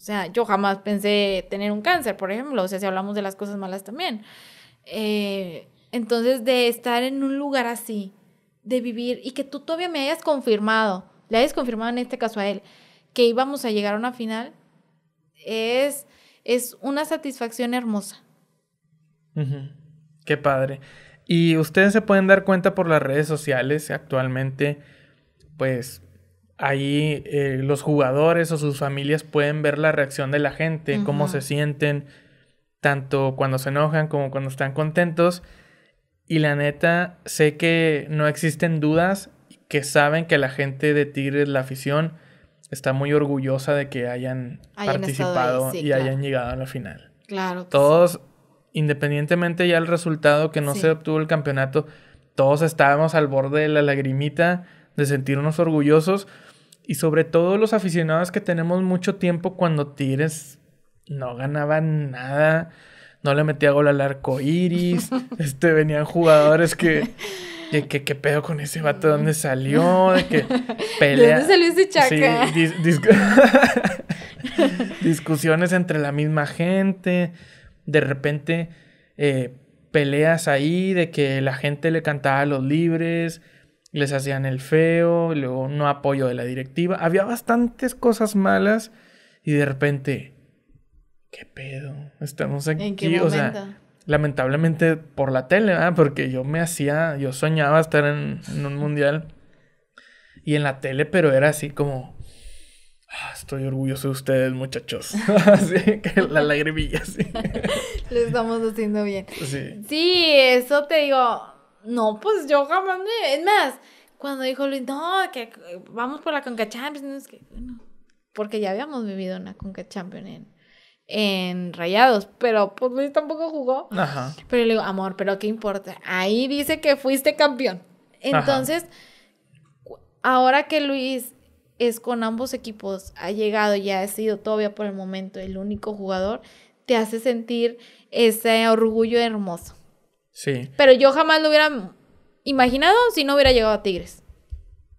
O sea, yo jamás pensé tener un cáncer, por ejemplo, o sea, si hablamos de las cosas malas también. Eh, entonces, de estar en un lugar así, de vivir y que tú todavía me hayas confirmado, le hayas confirmado en este caso a él, que íbamos a llegar a una final, es, es una satisfacción hermosa. Qué padre. Y ustedes se pueden dar cuenta por las redes sociales actualmente, pues ahí eh, los jugadores o sus familias pueden ver la reacción de la gente, cómo se sienten, tanto cuando se enojan como cuando están contentos. Y la neta, sé que no existen dudas, que saben que la gente de Tigres, la afición, está muy orgullosa de que hayan, participado y hayan llegado a la final. Claro. Todos, independientemente ya del resultado que no se obtuvo el campeonato, todos estábamos al borde de la lagrimita de sentirnos orgullosos y sobre todo los aficionados que tenemos mucho tiempo cuando Tigres no ganaban nada, no le metía gol al arco iris, este, venían jugadores que. De que qué pedo con ese vato, dónde salió? De que pelea. dónde salió ese discusiones entre la misma gente. De repente, eh, peleas ahí de que la gente le cantaba a los libres les hacían el feo, luego no apoyo de la directiva. Había bastantes cosas malas y de repente, ¿qué pedo? Estamos aquí, o lamentablemente por la tele, ¿verdad? porque yo me hacía, yo soñaba estar en, un mundial y en la tele, pero era así como, ah, estoy orgulloso de ustedes muchachos, así que la lagrimilla, sí. Lo estamos haciendo bien. sí, eso te digo, no, pues yo jamás me... Es más, cuando dijo Luis, no, que vamos por la Conca Champions, que, bueno, porque ya habíamos vivido una Conca Champions en, Rayados, pero pues Luis tampoco jugó. Ajá. Pero le digo, amor, pero ¿qué importa? Ahí dice que fuiste campeón. Entonces, ahora que Luis es con ambos equipos, ha llegado y ha sido todavía por el momento el único jugador, te hace sentir ese orgullo hermoso. Sí. Pero yo jamás lo hubiera imaginado si no hubiera llegado a Tigres.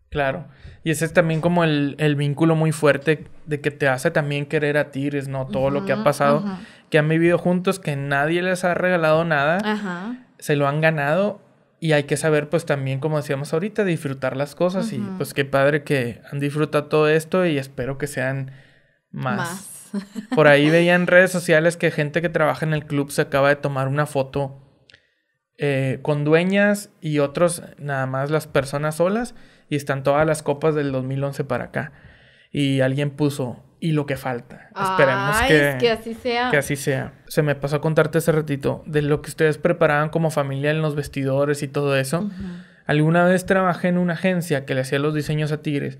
Claro. Y ese es también como el, vínculo muy fuerte de que te hace también querer a Tigres, ¿no? Todo lo que ha pasado, que han vivido juntos, que nadie les ha regalado nada, Ajá. se lo han ganado y hay que saber, pues también, como decíamos ahorita, disfrutar las cosas y pues qué padre que han disfrutado todo esto y espero que sean más. más. Por ahí veía en redes sociales que gente que trabaja en el club se acaba de tomar una foto eh, con dueñas y otros nada más las personas solas y están todas las copas del 2011 para acá. Y alguien puso, y lo que falta. Esperemos que, así sea. Que así sea. Se me pasó a contarte hace ratito de lo que ustedes preparaban como familia en los vestidores y todo eso. Alguna vez trabajé en una agencia que le hacía los diseños a tigres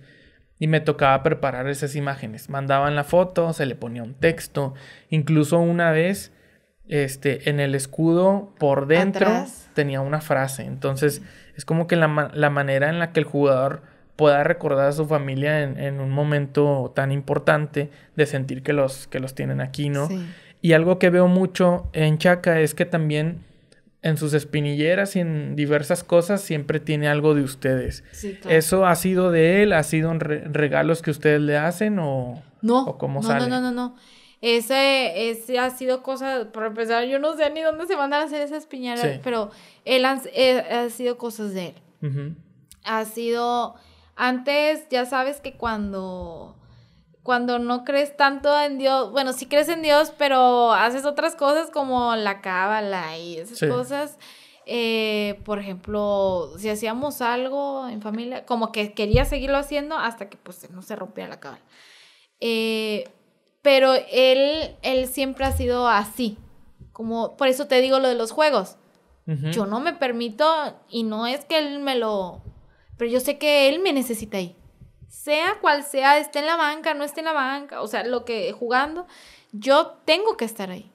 y me tocaba preparar esas imágenes. Mandaban la foto, se le ponía un texto. Incluso una vez este, en el escudo por dentro tenía una frase. Entonces, mm. es como que la, manera en la que el jugador pueda recordar a su familia en, un momento tan importante de sentir que los, que los tienen aquí, ¿no? Y algo que veo mucho en Chaca es que también en sus espinilleras y en diversas cosas siempre tiene algo de ustedes. ¿Eso ha sido de él? ¿Ha sido en regalos que ustedes le hacen o, no, No, no, no, no. Ese, ese ha sido cosa, por empezar, yo no sé ni dónde se mandan a hacer esas piñeras, pero él ha, eh, ha, sido cosas de él. Ha sido, antes ya sabes que cuando cuando no crees tanto en Dios, bueno, sí crees en Dios, pero haces otras cosas como la cábala y esas cosas. Eh, por ejemplo, si hacíamos algo en familia, como que quería seguirlo haciendo hasta que pues no se rompiera la cábala. Eh, pero él, él siempre ha sido así. Como, por eso te digo lo de los juegos. Yo no me permito, y no es que él me lo. Pero yo sé que él me necesita ahí. Sea cual sea, esté en la banca, no esté en la banca, o sea, lo que jugando, yo tengo que estar ahí.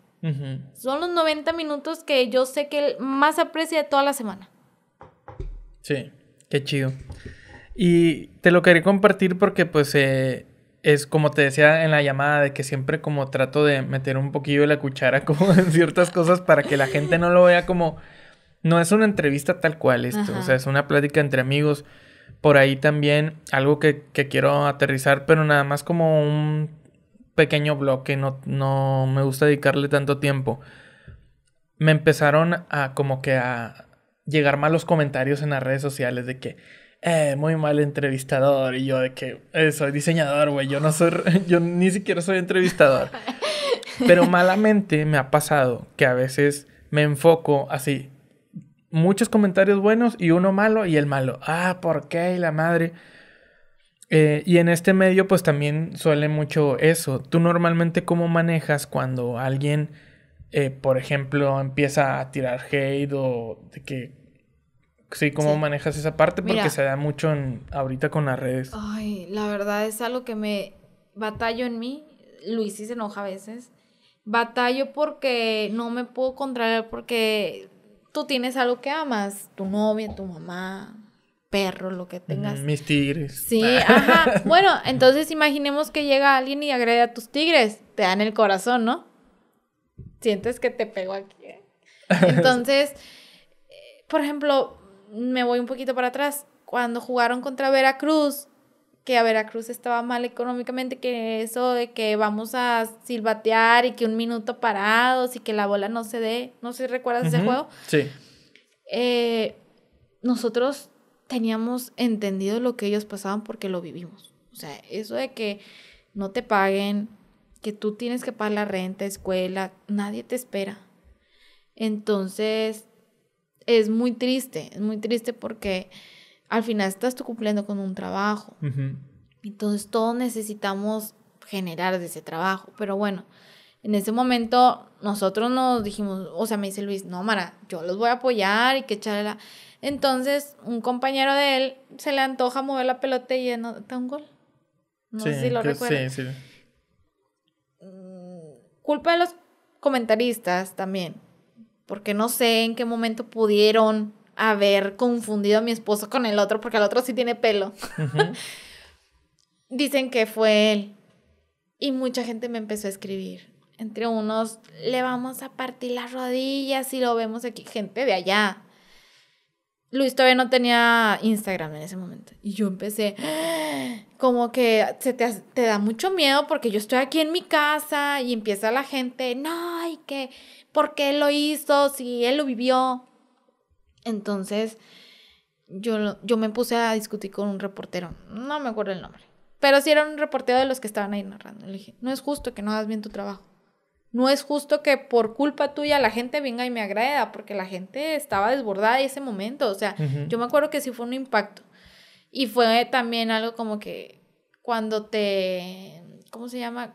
Son los 90 minutos que yo sé que él más aprecia de toda la semana. Sí, qué chido. Y te lo quería compartir porque pues eh, es como te decía en la llamada, de que siempre como trato de meter un poquillo de la cuchara como en ciertas cosas para que la gente no lo vea como... No es una entrevista tal cual esto, o sea, es una plática entre amigos. Por ahí también algo que, quiero aterrizar, pero nada más como un pequeño bloque, no, no me gusta dedicarle tanto tiempo. Me empezaron a como que a llegar malos comentarios en las redes sociales de que eh, muy mal entrevistador. Y yo de que eh, soy diseñador, güey. Yo no soy, yo ni siquiera soy entrevistador. Pero malamente me ha pasado que a veces me enfoco así. Muchos comentarios buenos y uno malo y el malo. Ah, ¿por qué? la madre. Eh, y en este medio pues también suele mucho eso. Tú normalmente cómo manejas cuando alguien, eh, por ejemplo, empieza a tirar hate o de que Sí, cómo manejas esa parte porque se da mucho ahorita con las redes. Ay, la verdad es algo que me batallo en mí. Luis sí se enoja a veces. Batallo porque no me puedo controlar porque tú tienes algo que amas, tu novia, tu mamá, perro, lo que tengas. Mis tigres. Sí, ah. ajá. Bueno, entonces imaginemos que llega alguien y agrede a tus tigres, te dan el corazón, ¿no? Sientes que te pego aquí. ¿eh? Entonces, eh, por ejemplo, me voy un poquito para atrás, cuando jugaron contra Veracruz, que a Veracruz estaba mal económicamente, que eso de que vamos a silbatear y que un minuto parados y que la bola no se dé, no sé si recuerdas ese juego. Sí. Eh, nosotros teníamos entendido lo que ellos pasaban porque lo vivimos. O sea, eso de que no te paguen, que tú tienes que pagar la renta, escuela, nadie te espera. Entonces, es muy triste, es muy triste porque al final estás tú cumpliendo con un trabajo. Entonces todos necesitamos generar de ese trabajo, pero bueno, en ese momento nosotros nos dijimos, o sea, me dice Luis, no, Mara, yo los voy a apoyar y que charla. Entonces, un compañero de él se le antoja mover la pelota y da un gol. No sé si lo recuerdo. Sí, sí. Mm, culpa de los comentaristas también, porque no sé en qué momento pudieron haber confundido a mi esposo con el otro, porque el otro sí tiene pelo. Dicen que fue él. Y mucha gente me empezó a escribir. Entre unos, le vamos a partir las rodillas y lo vemos aquí, gente de allá. Luis todavía no tenía Instagram en ese momento. Y yo empecé, como que se te, da mucho miedo porque yo estoy aquí en mi casa y empieza la gente, no, hay que por qué lo hizo, si él lo vivió. Entonces, yo, yo me puse a discutir con un reportero, no me acuerdo el nombre, pero sí era un reportero de los que estaban ahí narrando. Le dije, no es justo que no hagas bien tu trabajo. No es justo que por culpa tuya la gente venga y me agreda, porque la gente estaba desbordada en ese momento. O sea, yo me acuerdo que sí fue un impacto. Y fue también algo como que cuando te, ¿cómo se llama?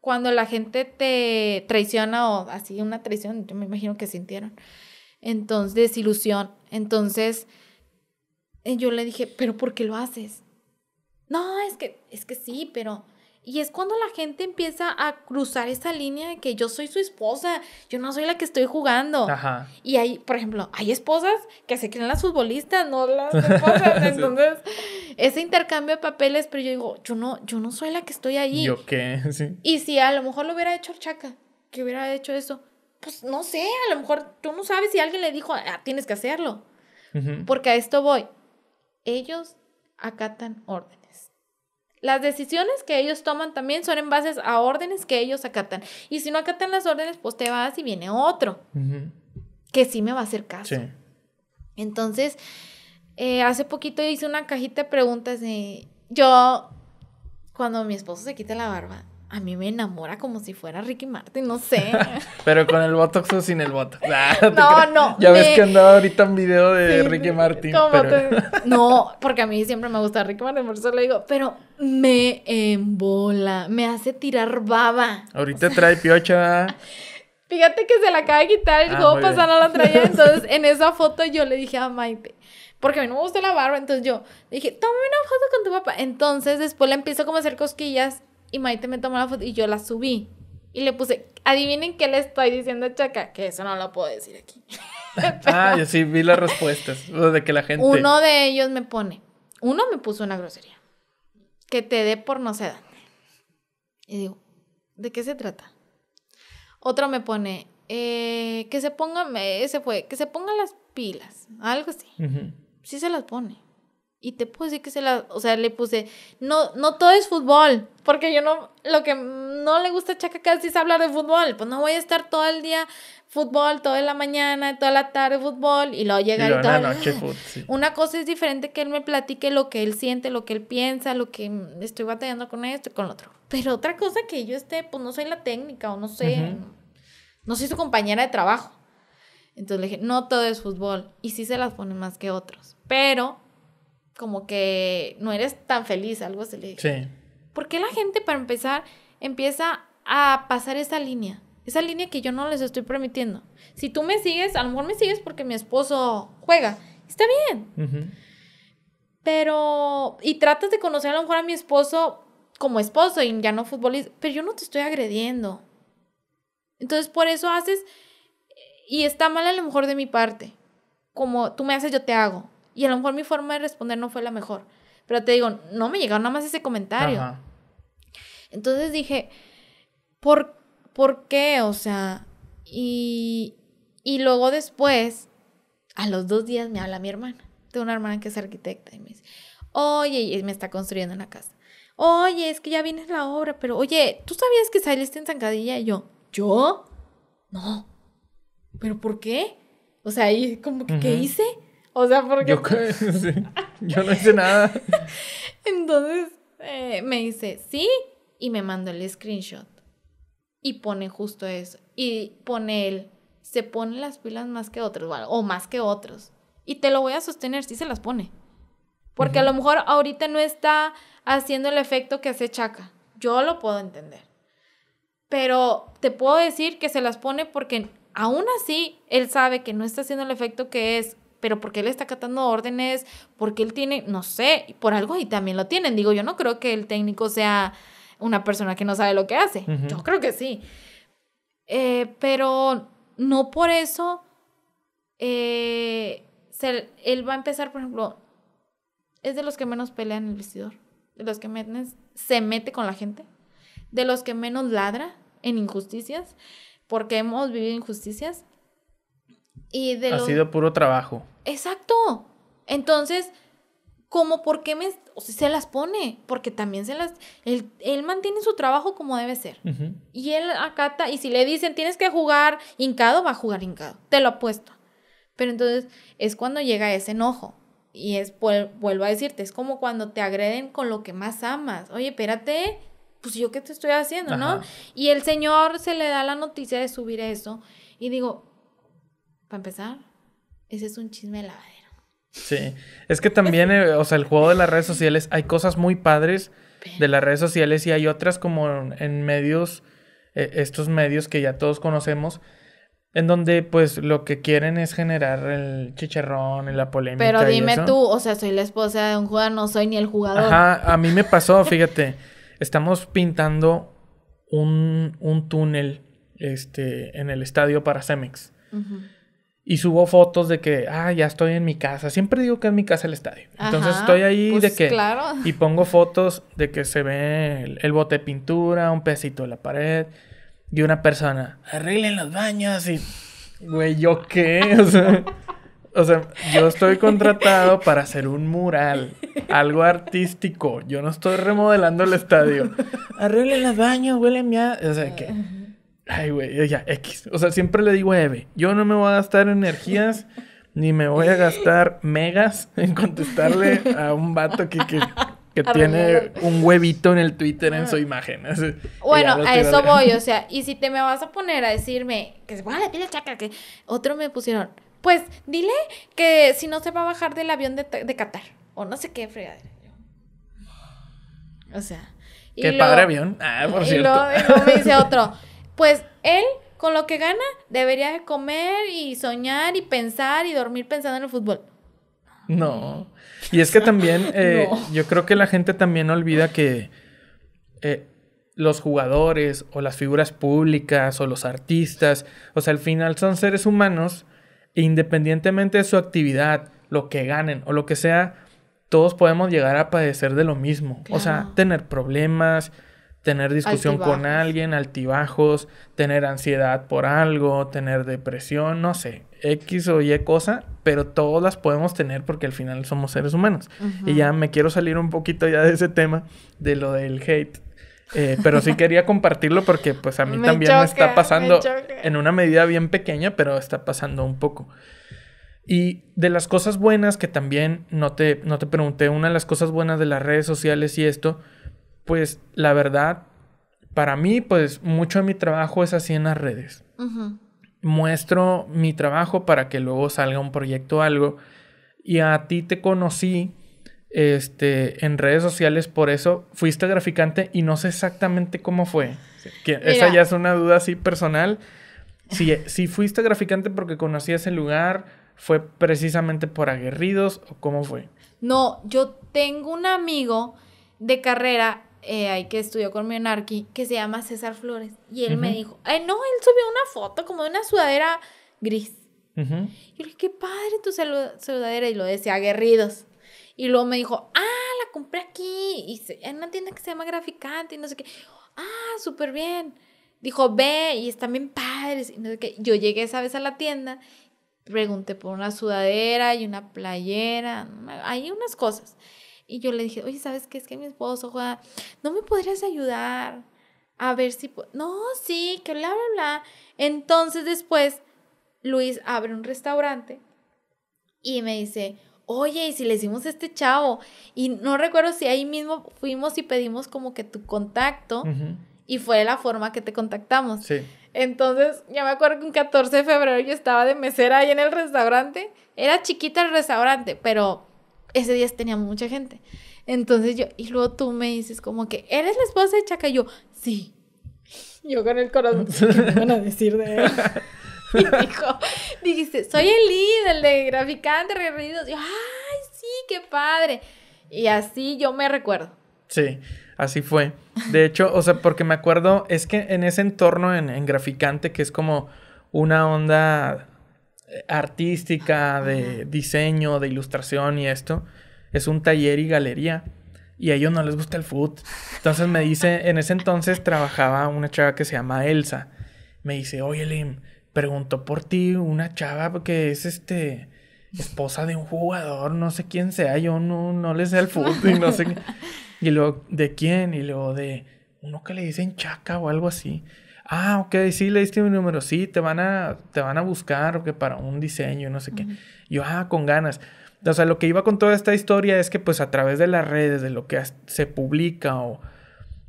cuando la gente te traiciona o así una traición, yo me imagino que sintieron. Entonces, desilusión. Entonces, eh, yo le dije, pero ¿por qué lo haces? No, es que, es que sí, pero y es cuando la gente empieza a cruzar esa línea de que yo soy su esposa, yo no soy la que estoy jugando. Ajá. Y hay, por ejemplo, hay esposas que se creen las futbolistas, no las esposas. Entonces, ese intercambio de papeles, pero yo digo, yo no, yo no soy la que estoy allí. ¿Yo qué? Sí. Y si a lo mejor lo hubiera hecho el chaca, que hubiera hecho eso, pues no sé, a lo mejor tú no sabes si alguien le dijo, ah, tienes que hacerlo. Porque a esto voy. Ellos acatan orden. Las decisiones que ellos toman también son en base a órdenes que ellos acatan. Y si no acatan las órdenes, pues te vas y viene otro que sí me va a hacer caso. Entonces, eh, hace poquito hice una cajita de preguntas de yo, cuando mi esposo se quita la barba, a mí me enamora como si fuera Ricky Martin, no sé. Pero con el Botox o sin el Botox. Ah, no, no. Ya ves que andaba ahorita un video de Ricky Martin. No, porque a mí siempre me gusta Ricky Martin, por eso le digo. Pero me embola, me hace tirar baba. Ahorita trae piocha. Fíjate que se la acaba de quitar el ah, pasando la traía. Entonces, en esa foto yo le dije a Maite, porque a mí no me gusta la barba, entonces yo dije, tómame una foto con tu papá. Entonces, después le empiezo como a hacer cosquillas y Maite me tomó la foto y yo la subí. Y le puse, adivinen qué le estoy diciendo a Chaca, que eso no lo puedo decir aquí. ah, yo sí vi las respuestas, de que la gente... Uno de ellos me pone, uno me puso una grosería, que te dé por no se dan. Y digo, ¿de qué se trata? Otro me pone, eh, que se ponga, ese fue, que se pongan las pilas, algo así. Sí se las pone. Y te puedo decir que se la, o sea, le puse, no, no todo es fútbol, porque yo no, lo que no le gusta a Chaca casi es hablar de fútbol, pues no voy a estar todo el día fútbol, toda la mañana, toda la tarde fútbol, y luego llega y, todo. Una cosa es diferente que él me platique lo que él siente, lo que él piensa, lo que estoy batallando con esto y con lo otro. Pero otra cosa que yo esté, pues no soy la técnica, o no sé, no soy su compañera de trabajo. Entonces le dije, no todo es fútbol, y sí se las pone más que otros, pero como que no eres tan feliz, algo se le dice. Sí. ¿Por qué la gente, para empezar, empieza a pasar esa línea? Esa línea que yo no les estoy permitiendo. Si tú me sigues, a lo mejor me sigues porque mi esposo juega. Está bien. Pero, y tratas de conocer a lo mejor a mi esposo como esposo y ya no futbolista, pero yo no te estoy agrediendo. Entonces, por eso haces, y está mal a lo mejor de mi parte. Como tú me haces, yo te hago. Y a lo mejor mi forma de responder no fue la mejor. Pero te digo, no me llegaron nada más ese comentario. Entonces dije, ¿por, ¿por qué? O sea, y, y luego después, a los dos días me habla mi hermana. Tengo una hermana que es arquitecta y me dice, oye, y me está construyendo una casa. Oye, es que ya vienes la obra, pero oye, ¿tú sabías que saliste en zancadilla? Y yo, ¿yo? No. ¿Pero por qué? O sea, ¿y como que, ¿qué hice? O sea, porque... Yo, no hice nada. Entonces eh, me dice, sí, y me mandó el screenshot. Y pone justo eso. Y pone él, se pone las pilas más que otros, o más que otros. Y te lo voy a sostener, si se las pone. Porque a lo mejor ahorita no está haciendo el efecto que hace Chaca. Yo lo puedo entender. Pero te puedo decir que se las pone porque aún así él sabe que no está haciendo el efecto que es pero porque él está catando órdenes, porque él tiene, no sé, por algo y también lo tienen. Digo, yo no creo que el técnico sea una persona que no sabe lo que hace. Yo creo que sí. Eh, pero no por eso eh, él va a empezar, por ejemplo, es de los que menos pelean en el vestidor, de los que menos se mete con la gente, de los que menos ladra en injusticias, porque hemos vivido injusticias. Y de ha sido puro trabajo. Exacto. Entonces, como por qué me, o se las pone, porque también se las, él, mantiene su trabajo como debe ser. Y él acata, y si le dicen tienes que jugar hincado, va a jugar hincado, te lo apuesto. Pero entonces es cuando llega ese enojo. Y es, vuelvo a decirte, es como cuando te agreden con lo que más amas. Oye, espérate, pues yo qué te estoy haciendo, ¿no? Y el señor se le da la noticia de subir eso. Y digo, para empezar, ese es un chisme de lavadero. Sí, es que también, eh, o sea, el juego de las redes sociales, hay cosas muy padres de las redes sociales y hay otras como en medios, eh, estos medios que ya todos conocemos, en donde pues lo que quieren es generar el chicharrón y la polémica. Pero dime tú, o sea, soy la esposa de un jugador, no soy ni el jugador. Ajá, a mí me pasó, fíjate, estamos pintando un, túnel este, en el estadio para Cemex. Ajá y subo fotos de que, ah, ya estoy en mi casa. Siempre digo que es mi casa el estadio. Entonces estoy ahí pues, de que... Y pongo fotos de que se ve el, bote de pintura, un pesito de la pared y una persona, arreglen los baños y... Güey, ¿yo qué? O sea, o sea, yo estoy contratado para hacer un mural, algo artístico. Yo no estoy remodelando el estadio. Arreglen los baños, huelen ya. O sea, que... Ay, güey, ya, X. O sea, siempre le digo a Eve, yo no me voy a gastar energías ni me voy a gastar megas en contestarle a un vato que, que, tiene un huevito en el Twitter en su ah. imagen. bueno, a eso voy, o sea, y si te me vas a poner a decirme que se ponga la chaca, que otro me pusieron, pues dile que si no se va a bajar del avión de, Qatar o no sé qué fregadera. O sea. Qué padre avión. Ah, por cierto. y luego me dice otro. pues él con lo que gana debería comer y soñar y pensar y dormir pensando en el fútbol. No. Y es que también eh, yo creo que la gente también olvida que eh, los jugadores o las figuras públicas o los artistas, o sea, al final son seres humanos e independientemente de su actividad, lo que ganen o lo que sea, todos podemos llegar a padecer de lo mismo. O sea, tener problemas, tener discusión con alguien, altibajos, tener ansiedad por algo, tener depresión, no sé, X o Y cosa, pero todas las podemos tener porque al final somos seres humanos. Y ya me quiero salir un poquito ya de ese tema, de lo del hate. Eh, pero sí quería compartirlo porque pues a mí también me está pasando en una medida bien pequeña, pero está pasando un poco. Y de las cosas buenas que también no te, no te pregunté, una de las cosas buenas de las redes sociales y esto pues la verdad, para mí, pues mucho de mi trabajo es así en las redes. Muestro mi trabajo para que luego salga un proyecto o algo. Y a ti te conocí este, en redes sociales, por eso fuiste graficante y no sé exactamente cómo fue. Que esa ya es una duda así personal. Si, si fuiste graficante porque conocí ese lugar, ¿fue precisamente por aguerridos o cómo fue? No, yo tengo un amigo de carrera eh, que estudió con narqui que se llama César Flores. Y él me dijo, no, él subió una foto como de una sudadera gris. Y yo le dije, qué padre tu sudadera. Y lo decía, aguerridos. Y luego me dijo, ah, la compré aquí. Y se, en una tienda que se llama Graficante y no sé qué. Ah, súper bien. Dijo, ve, y están bien padres. Y no sé qué. Yo llegué esa vez a la tienda, pregunté por una sudadera y una playera. Hay unas cosas. Y yo le dije, oye, ¿sabes qué? Es que mi esposo juega, ¿no me podrías ayudar? A ver si... No, sí, que bla, bla, bla. Entonces después, Luis abre un restaurante y me dice, oye, ¿y si le hicimos este chavo? Y no recuerdo si ahí mismo fuimos y pedimos como que tu contacto y fue la forma que te contactamos. Sí. Entonces, ya me acuerdo que un 14 de febrero yo estaba de mesera ahí en el restaurante. Era chiquita el restaurante, pero ese día tenía mucha gente. Entonces yo, y luego tú me dices como que, ¿eres la esposa de Chaca? Y yo, sí. Yo con el corazón, ¿qué me van a decir de él? Y dijo, dijiste, soy el líder, de graficante, Y yo, ay, sí, qué padre. Y así yo me recuerdo. Sí, así fue. De hecho, o sea, porque me acuerdo, es que en ese entorno en graficante, que es como una onda artística, de diseño, de ilustración y esto. Es un taller y galería. Y a ellos no les gusta el food. Entonces me dice, en ese entonces trabajaba una chava que se llama Elsa. Me dice, oye Lim, preguntó por ti una chava que es este esposa de un jugador, no sé quién sea, yo no, no le sé el fútbol no sé. Y luego, ¿de quién? Y luego de uno que le dicen chaca o algo así ah, ok, sí, le diste mi número, sí, te van a, te van a buscar para un diseño, no sé qué. Yo, ah, con ganas. O sea, lo que iba con toda esta historia es que pues a través de las redes, de lo que se publica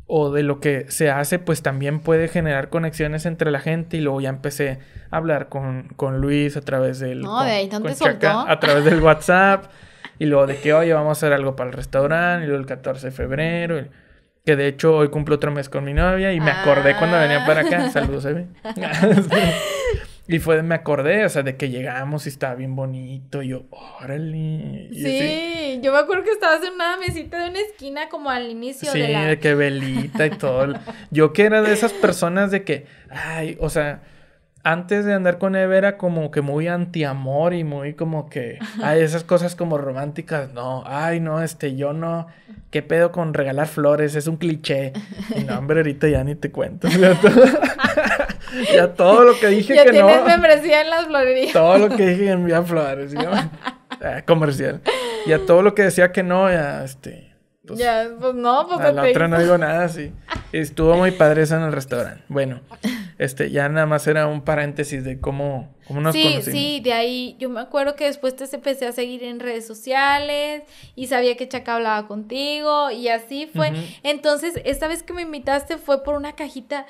o, de lo que se hace, pues también puede generar conexiones entre la gente. Y luego ya empecé a hablar con, con Luis a través del... A través del WhatsApp. y luego de que, oye, vamos a hacer algo para el restaurante. Y luego el 14 de febrero. Que de hecho hoy cumple otro mes con mi novia y me acordé cuando venía ah. para acá. Saludos, Evi. y fue, me acordé, o sea, de que llegamos y estaba bien bonito. Y yo, órale. sí, yo me acuerdo que estabas en una mesita de una esquina como al inicio. Sí, de, la... de que velita y todo. yo que era de esas personas de que, ay, o sea antes de andar con Evera era como que muy anti-amor y muy como que Ay, esas cosas como románticas, no, ay no, este yo no, qué pedo con regalar flores, es un cliché. Y no, hombre, ahorita ya ni te cuento. ya todo lo que dije que no. Ya tienes membresía en las florerías. Todo lo que dije envía flores, ¿no? Ah, comercial. Y a todo lo que decía que no, ya este pues, ya, pues no, pues a la otra no digo nada, sí. Estuvo muy padre esa en el restaurante. Bueno, este, ya nada más era un paréntesis de cómo, cómo nos sí, Sí, de ahí yo me acuerdo que después te empecé a seguir en redes sociales y sabía que Chaca hablaba contigo y así fue. Entonces, esta vez que me invitaste fue por una cajita,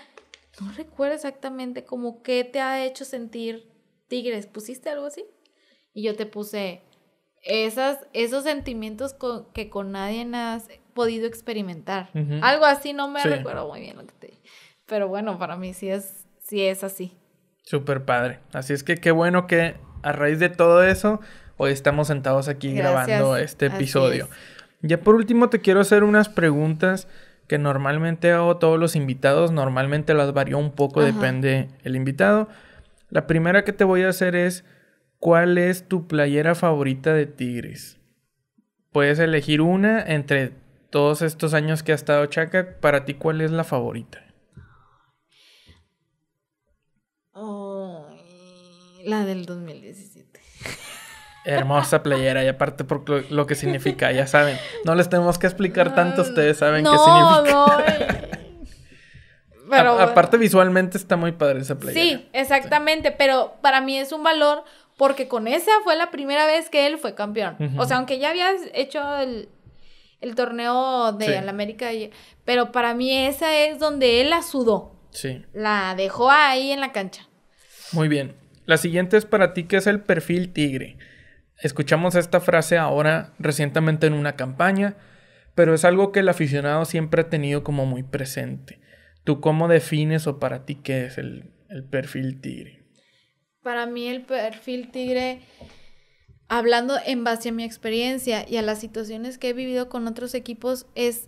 no recuerdo exactamente como qué te ha hecho sentir Tigres. ¿Pusiste algo así? Y yo te puse esas, esos sentimientos que con nadie has podido experimentar. Algo así, no me recuerdo muy bien lo pero bueno, para mí sí es, es así. Súper padre. Así es que qué bueno que a raíz de todo eso, hoy estamos sentados aquí grabando este episodio. Ya por último te quiero hacer unas preguntas que normalmente hago todos los invitados, normalmente las varío un poco, depende el invitado. La primera que te voy a hacer es, ¿cuál es tu playera favorita de Tigres? Puedes elegir una entre todos estos años que ha estado Chaca, para ti cuál es la favorita? La del 2017. Hermosa playera, y aparte por lo que significa, ya saben. No les tenemos que explicar tanto, ustedes saben qué significa. No, eh. pero, aparte visualmente está muy padre esa playera. Sí, exactamente, pero para mí es un valor porque con esa fue la primera vez que él fue campeón. O sea, aunque ya habías hecho el, torneo de América, pero para mí esa es donde él la sudó. Sí. La dejó ahí en la cancha. Muy bien. La siguiente es para ti, que es el perfil tigre. Escuchamos esta frase ahora recientemente en una campaña, pero es algo que el aficionado siempre ha tenido como muy presente. ¿Tú cómo defines o para ti qué es el, perfil tigre? Para mí el perfil tigre, hablando en base a mi experiencia y a las situaciones que he vivido con otros equipos, es,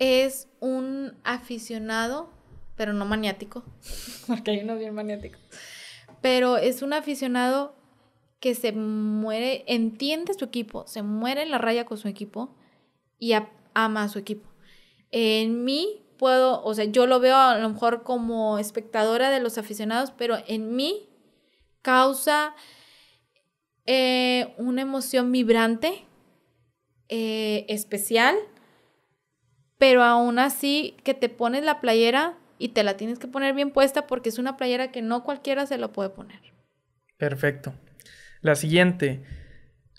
es un aficionado, pero no maniático, porque hay unos bien maniático pero es un aficionado que se muere, entiende su equipo, se muere en la raya con su equipo y ama a su equipo. En mí puedo, o sea, yo lo veo a lo mejor como espectadora de los aficionados, pero en mí causa eh, una emoción vibrante, eh, especial, pero aún así que te pones la playera y te la tienes que poner bien puesta porque es una playera que no cualquiera se la puede poner. Perfecto. La siguiente,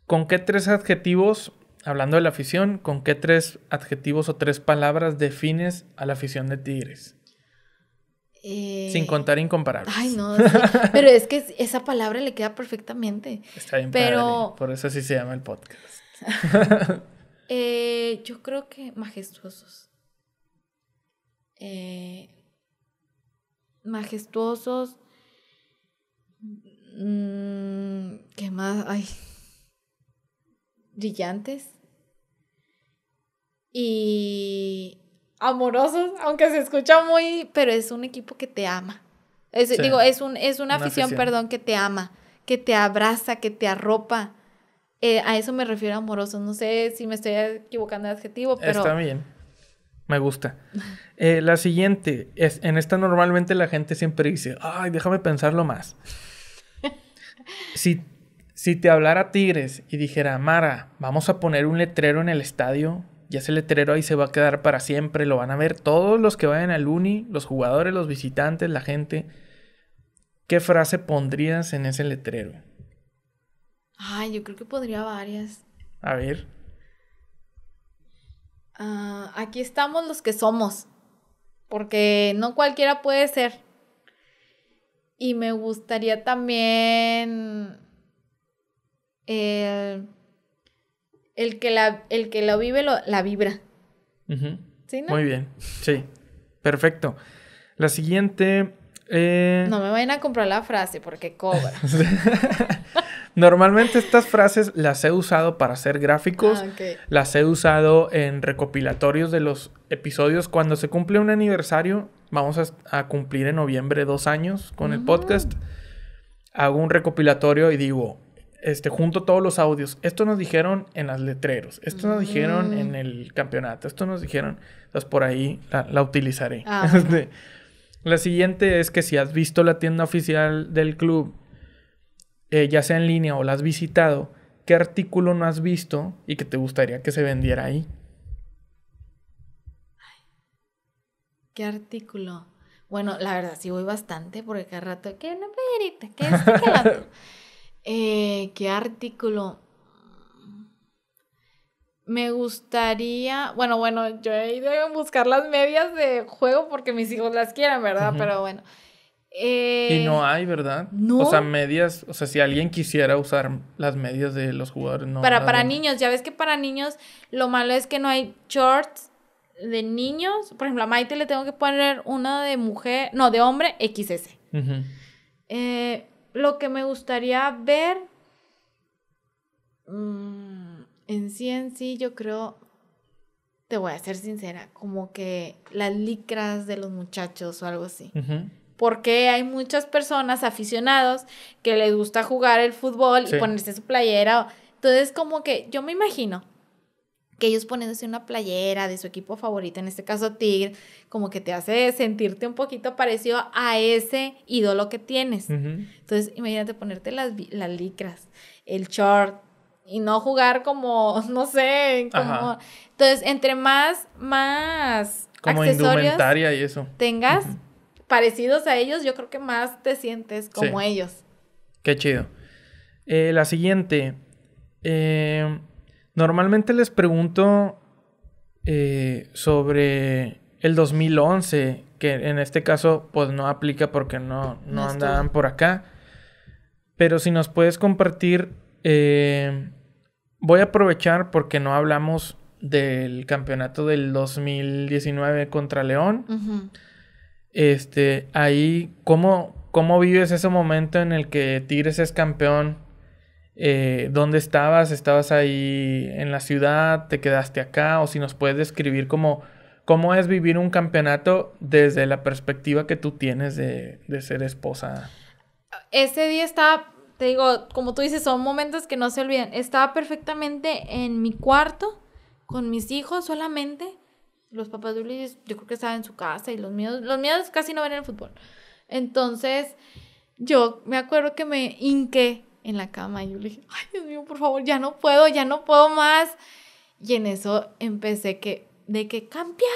¿con qué tres adjetivos, hablando de la afición, con qué tres adjetivos o tres palabras defines a la afición de Tigres? Eh, Sin contar incomparables. Ay, no, pero es que esa palabra le queda perfectamente. Está bien, pero... por eso sí se llama el podcast. Eh, yo creo que majestuosos. Eh, majestuosos. Mm, ¿Qué más? Ay. Brillantes. Y amorosos, aunque se escucha muy, pero es un equipo que te ama. Es, Digo, es, un, es una, afición, perdón, que te ama, que te abraza, que te arropa. Eh, a eso me refiero amorosos. No sé si me estoy equivocando de adjetivo, pero... Está bien. Me gusta. Eh, la siguiente, es, en esta normalmente la gente siempre dice, ay, déjame pensarlo más. si, si te hablara Tigres y dijera, Mara, vamos a poner un letrero en el estadio, y ese letrero ahí se va a quedar para siempre, lo van a ver todos los que vayan al Uni, los jugadores, los visitantes, la gente. ¿Qué frase pondrías en ese letrero? Ay, yo creo que podría varias. A ver. Ah, aquí estamos los que somos, porque no cualquiera puede ser. Y me gustaría también eh, el, que, la, el que lo vive lo, la vibra. Muy bien, sí, perfecto. La siguiente... Eh, no me vayan a comprar la frase porque cobra. Normalmente estas frases las he usado para hacer gráficos, ah, las he usado en recopilatorios de los episodios. Cuando se cumple un aniversario, vamos a, cumplir en noviembre dos años con el podcast. Hago un recopilatorio y digo, este, junto todos los audios. Esto nos dijeron en las letreros, esto nos dijeron mm. en el campeonato, esto nos dijeron. Entonces pues por ahí la, utilizaré. Ah, la siguiente es que si has visto la tienda oficial del club eh, ya sea en línea o la has visitado, qué artículo no has visto y que te gustaría que se vendiera ahí. ¿Qué artículo? Bueno, la verdad sí voy bastante porque cada rato, ¿qué eh, ¿Qué artículo? Mm, me gustaría, bueno, bueno, yo he ido a buscar las medias de juego porque mis hijos las quieren, ¿verdad? Pero bueno, y eh, no hay, ¿verdad? O sea, medias, o sea, si alguien quisiera usar las medias de los jugadores, no. Para, para niños, ya ves que para niños lo malo es que no hay shorts de niños. Por ejemplo, a Maite le tengo que poner una de mujer, no, de hombre XS. Eh, lo que me gustaría ver mm, en sí, en sí, yo creo, te voy a ser sincera, como que las licras de los muchachos o algo así. Ajá porque hay muchas personas aficionados que les gusta jugar el fútbol y ponerse su playera. Entonces, como que yo me imagino que ellos poniéndose una playera de su equipo favorito, en este caso Tigre, como que te hace sentirte un poquito parecido a ese ídolo que tienes. Entonces, imagínate ponerte las, licras, el short, y no jugar como, no sé, como... Entonces, entre más, más... Como y eso. Tengas, parecidos a ellos, yo creo que más te sientes como ellos. Qué chido. Eh, la siguiente. Eh, normalmente les pregunto eh, sobre el 2011, que en este caso pues no aplica porque no, no, andaban por acá. Pero si nos puedes compartir, voy a aprovechar porque no hablamos del campeonato del 2019 contra León. Este, ahí, ¿cómo, ¿cómo vives ese momento en el que Tigres es campeón? Eh, ¿Dónde estabas? ¿Estabas ahí en la ciudad? ¿Te quedaste acá? O si nos puedes describir cómo, cómo es vivir un campeonato desde la perspectiva que tú tienes de, de ser esposa. Ese día estaba, te digo, como tú dices, son momentos que no se olvidan. Estaba perfectamente en mi cuarto con mis hijos solamente los papás de Ulises, yo creo que estaba en su casa y los miedos, los miedos casi no ven el fútbol. Entonces, yo me acuerdo que me hinqué en la cama y yo le dije, ay Dios mío, por favor, ya no puedo, ya no puedo más. Y en eso empecé que, de que campeones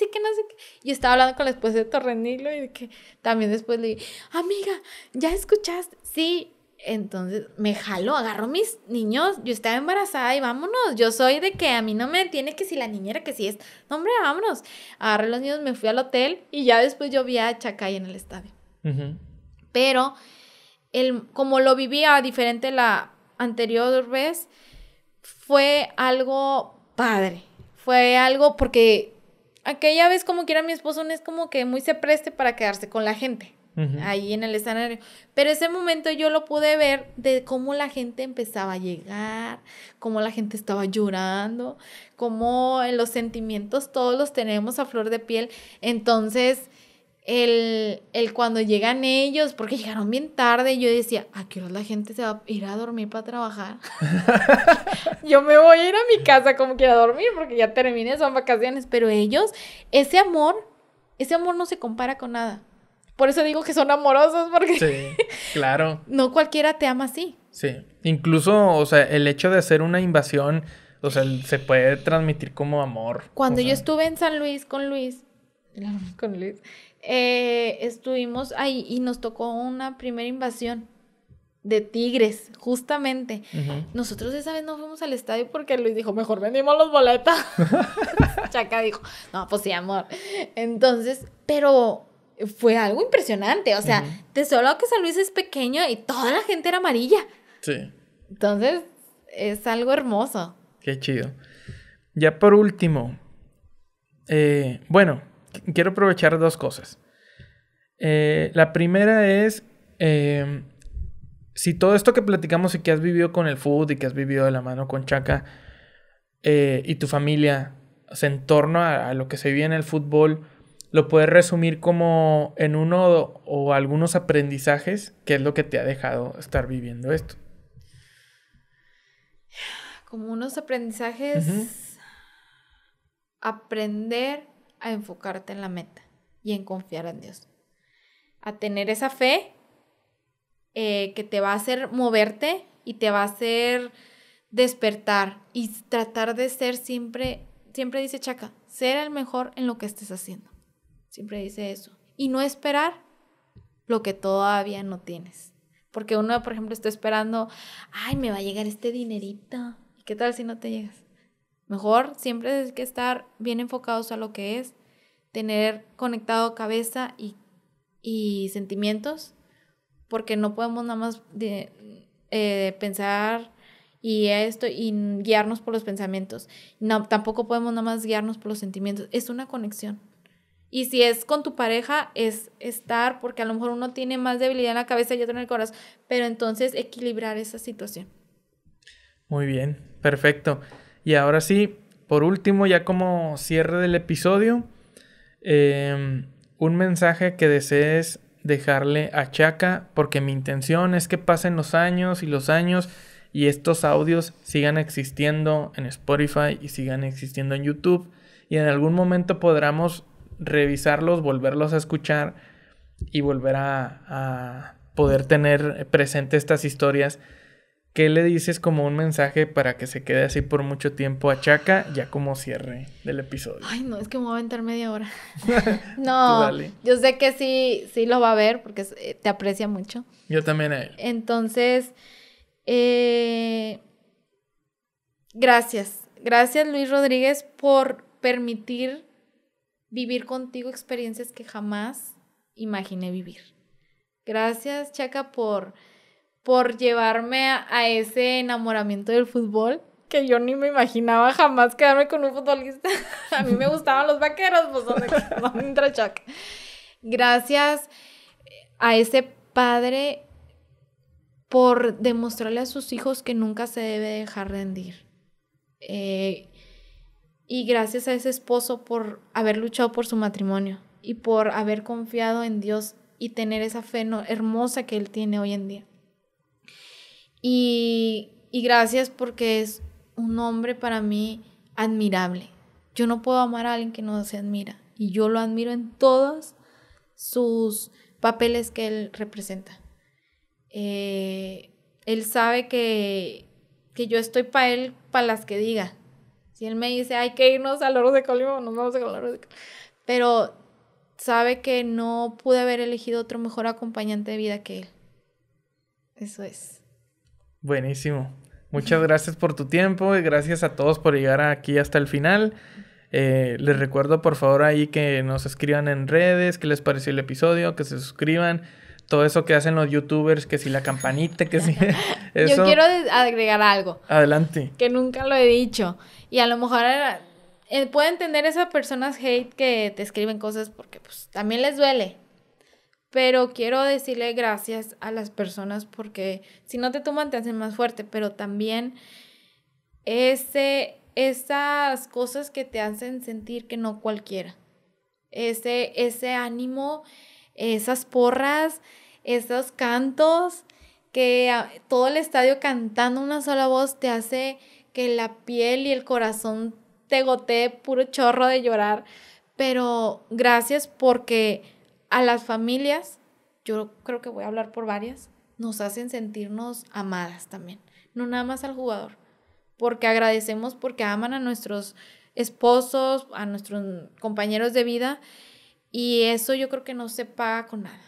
y que no sé qué. Y estaba hablando con la esposa de Torrenilo y de que también después le dije, amiga, ¿ya escuchaste? Sí, entonces me jalo, agarro mis niños, yo estaba embarazada y vámonos, yo soy de que a mí no me tiene que si la niñera que si es, no hombre, vámonos. Agarré los niños, me fui al hotel y ya después yo vi a Chacay en el estadio. Pero como lo vivía diferente la anterior vez, fue algo padre, fue algo porque aquella vez como quiera mi esposo no es como que muy se preste para quedarse con la gente ahí en el escenario. Pero ese momento yo lo pude ver de cómo la gente empezaba a llegar, cómo la gente estaba llorando, cómo los sentimientos todos los tenemos a flor de piel. Entonces, el, el cuando llegan ellos, porque llegaron bien tarde, yo decía, ¿a qué hora la gente se va a ir a dormir para trabajar? yo me voy a ir a mi casa como a dormir, porque ya terminé, son vacaciones, pero ellos, ese amor, ese amor no se compara con nada. Por eso digo que son amorosos, porque... Sí, claro. no cualquiera te ama así. Sí. Incluso, o sea, el hecho de hacer una invasión, o sea, se puede transmitir como amor. Cuando yo estuve en San Luis con Luis, con Luis, eh, estuvimos ahí y nos tocó una primera invasión de tigres, justamente. Nosotros esa vez no fuimos al estadio porque Luis dijo, mejor vendimos los boletas. Chaca dijo, no, pues sí, amor. Entonces, pero fue algo impresionante. O sea, te solo que San Luis es pequeño y toda la gente era amarilla. Sí. Entonces, es algo hermoso. Qué chido. Ya por último, eh, bueno, quiero aprovechar dos cosas. Eh, la primera es, eh, si todo esto que platicamos y que has vivido con el food y que has vivido de la mano con Chaca y tu familia, en torno a, a lo que se vive en el fútbol, lo puedes resumir como en uno o algunos aprendizajes que es lo que te ha dejado estar viviendo esto. Como unos aprendizajes, aprender a enfocarte en la meta y en confiar en Dios, a tener esa fe eh, que te va a hacer moverte y te va a hacer despertar y tratar de ser siempre, siempre dice Chaca, ser el mejor en lo que estés haciendo. Siempre dice eso. Y no esperar lo que todavía no tienes. Porque uno, por ejemplo, está esperando, ay, me va a llegar este dinerito. ¿Y qué tal si no te llegas? Mejor siempre es que estar bien enfocados a lo que es, tener conectado cabeza y, sentimientos, porque no podemos nada más de, eh, pensar y esto y guiarnos por los pensamientos. No, tampoco podemos nada más guiarnos por los sentimientos. Es una conexión. Y si es con tu pareja, es estar, porque a lo mejor uno tiene más debilidad en la cabeza y otro en el corazón, pero entonces equilibrar esa situación. Muy bien, perfecto. Y ahora sí, por último, ya como cierre del episodio, em, un mensaje que desees dejarle a Chaca, porque mi intención es que pasen los años y los años y estos audios sigan existiendo en Spotify y sigan existiendo en YouTube y en algún momento podamos revisarlos, volverlos a escuchar y volver a, a poder tener presente estas historias. ¿Qué le dices como un mensaje para que se quede así por mucho tiempo a Chaca, ya como cierre del episodio? Ay, no, es que me voy a aventar media hora. no, yo sé que sí, sí lo va a ver porque eh, te aprecia mucho. Yo también Entonces, eh, gracias. Gracias Luis Rodríguez por permitir vivir contigo experiencias que jamás imaginé vivir. Gracias, Chaca, por, por llevarme a, ese enamoramiento del fútbol que yo ni me imaginaba jamás quedarme con un futbolista. a mí me gustaban los vaqueros, pues donde, entra Chaca. Gracias eh, a ese padre por demostrarle a sus hijos que nunca se debe dejar rendir. Eh, y gracias a ese esposo por haber luchado por su matrimonio y por haber confiado en Dios y tener esa fe hermosa que él tiene hoy en día. Y, gracias porque es un hombre para mí admirable. Yo no puedo amar a alguien que no se admira. Y yo lo admiro en todos sus papeles que él representa. Eh, él sabe que yo estoy para él, para las que diga. Si él me dice, hay que irnos a oro de Colima, nos vamos a Oro de Pero sabe que no pude haber elegido otro mejor acompañante de vida que él. Eso es. Buenísimo. Muchas gracias por tu tiempo y gracias a todos por llegar aquí hasta el final. Eh, les recuerdo por favor ahí que nos escriban en redes, que les pareció el episodio, que se suscriban. Todo eso que hacen los youtubers, que si la campanita, que si... Yo quiero agregar algo. Adelante. Que nunca lo he dicho. Y a lo mejor eh, pueden tener esas personas hate que te escriben cosas porque pues también les duele. Pero quiero decirle gracias a las personas porque si no te toman te hacen más fuerte, pero también esas cosas que te hacen sentir que no cualquiera. Ese, ese ánimo, esas porras, esos cantos, que todo el estadio cantando una sola voz te hace que la piel y el corazón te goté puro chorro de llorar, pero gracias porque a las familias, yo creo que voy a hablar por varias, nos hacen sentirnos amadas también, no nada más al jugador, porque agradecemos porque aman a nuestros esposos, a nuestros compañeros de vida y eso yo creo que no se paga con nada.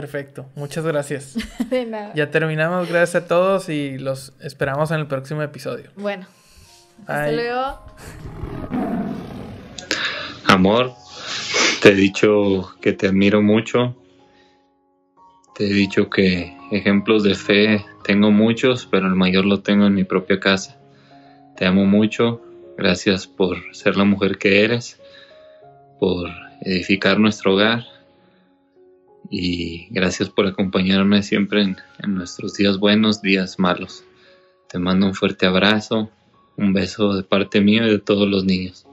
Perfecto, muchas gracias. Ya terminamos, gracias a todos y los esperamos en el próximo episodio. Bueno, hasta Amor, te he dicho que te admiro mucho. Te he dicho que ejemplos de fe tengo muchos, pero el mayor lo tengo en mi propia casa. Te amo mucho. Gracias por ser la mujer que eres, por edificar nuestro hogar y gracias por acompañarme siempre en, nuestros días buenos, días malos. Te mando un fuerte abrazo, un beso de parte mía y de todos los niños.